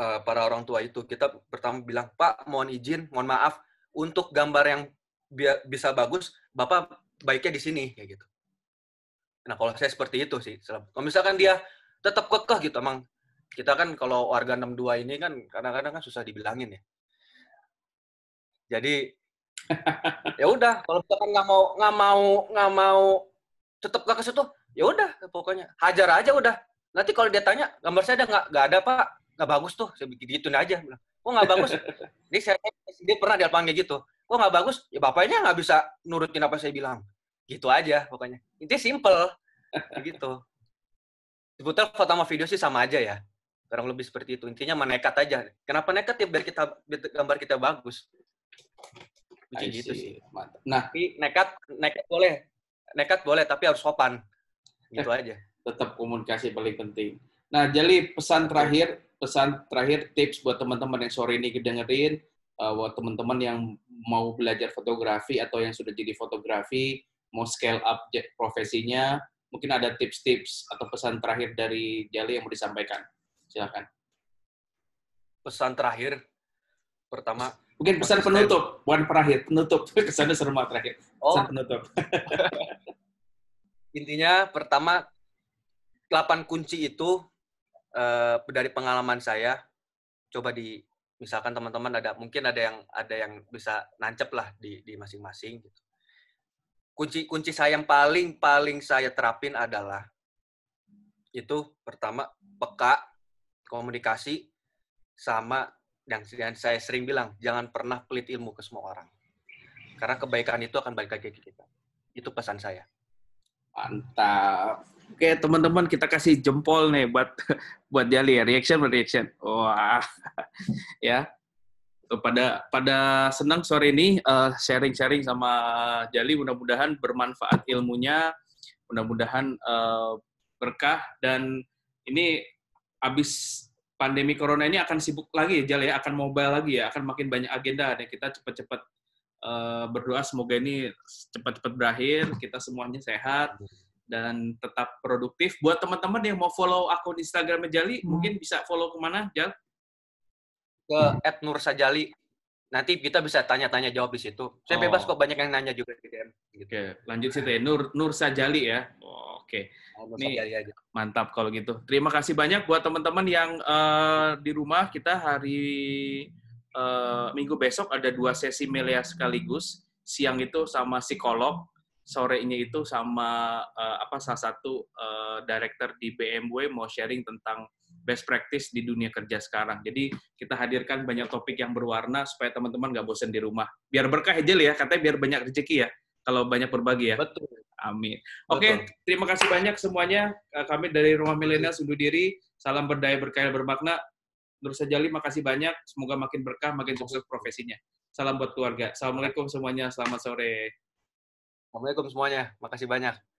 uh, para orang tua itu kita pertama bilang pak mohon izin mohon maaf untuk gambar yang bisa bagus bapak baiknya di sini kayak gitu. Nah kalau saya seperti itu sih. Kalau misalkan dia tetap kekeh gitu, emang kita kan kalau warga 62 ini kan kadang-kadang kan susah dibilangin ya. Jadi ya udah kalau misalkan nggak mau nggak mau nggak mau tetap kekeh itu, situ, ya udah pokoknya hajar aja udah. Nanti kalau dia tanya gambar saya ada nggak nggak ada pak nggak bagus tuh saya gitu aja. Kok nggak bagus? Ini saya dia pernah dia panggil gitu. Kok nggak bagus? Ya bapaknya nggak bisa nurutin apa saya bilang gitu aja pokoknya intinya simple gitu sebetulnya foto sama video sih sama aja ya kurang lebih seperti itu intinya menekat aja kenapa nekat ya biar kita biar gambar kita bagus Bikin gitu sih nah tapi nekat nekat boleh nekat boleh tapi harus sopan gitu eh, aja tetap komunikasi paling penting nah jadi pesan terakhir pesan terakhir tips buat teman-teman yang sore ini dengerin uh, eh, buat teman-teman yang mau belajar fotografi atau yang sudah jadi fotografi mau scale up profesinya, mungkin ada tips-tips atau pesan terakhir dari Jali yang mau disampaikan. Silakan. Pesan terakhir, pertama. Mungkin pesan penutup, bukan terakhir, penutup. Kesannya serem terakhir. Oh. Pesan penutup. Intinya, pertama, delapan kunci itu uh, dari pengalaman saya, coba di misalkan teman-teman ada mungkin ada yang ada yang bisa nancep lah di di masing-masing gitu kunci kunci saya yang paling paling saya terapin adalah itu pertama peka komunikasi sama yang, saya sering bilang jangan pernah pelit ilmu ke semua orang karena kebaikan itu akan balik lagi ke kita itu pesan saya mantap oke teman-teman kita kasih jempol nih buat buat Jali ya reaction reaction wah ya pada pada senang sore ini sharing eh, sharing-sharing sama Jali mudah-mudahan bermanfaat ilmunya mudah-mudahan uh, berkah dan ini habis pandemi corona ini akan sibuk lagi ya Jali ya akan mobile lagi ya akan makin banyak agenda dan kita cepat-cepat uh, berdoa semoga ini cepat-cepat berakhir kita semuanya sehat dan tetap produktif buat teman-teman yang mau follow akun Instagram Jali hmm. mungkin bisa follow kemana Jali? ke Nur Sajali. Nanti kita bisa tanya-tanya jawab di situ. Saya oh. bebas kok banyak yang nanya juga di DM. Gitu. Oke, lanjut situ Teh Nur Nur Sajali ya. Oh, Oke. Okay. Nih, mantap kalau gitu. Terima kasih banyak buat teman-teman yang uh, di rumah kita hari uh, minggu besok ada dua sesi melea sekaligus. Siang itu sama psikolog, sorenya itu sama uh, apa salah satu uh, director di BMW mau sharing tentang best practice di dunia kerja sekarang. Jadi kita hadirkan banyak topik yang berwarna supaya teman-teman nggak bosan di rumah. Biar berkah aja ya, katanya biar banyak rezeki ya. Kalau banyak berbagi ya. Betul. Amin. Oke, okay, terima kasih banyak semuanya. Eh, kami dari Rumah Milenial undur diri. Salam berdaya berkaya, bermakna. Nur Sajali, makasih banyak. Semoga makin berkah, makin sukses profesinya. Salam buat keluarga. Assalamualaikum semuanya. Selamat sore. Assalamualaikum semuanya. Makasih banyak.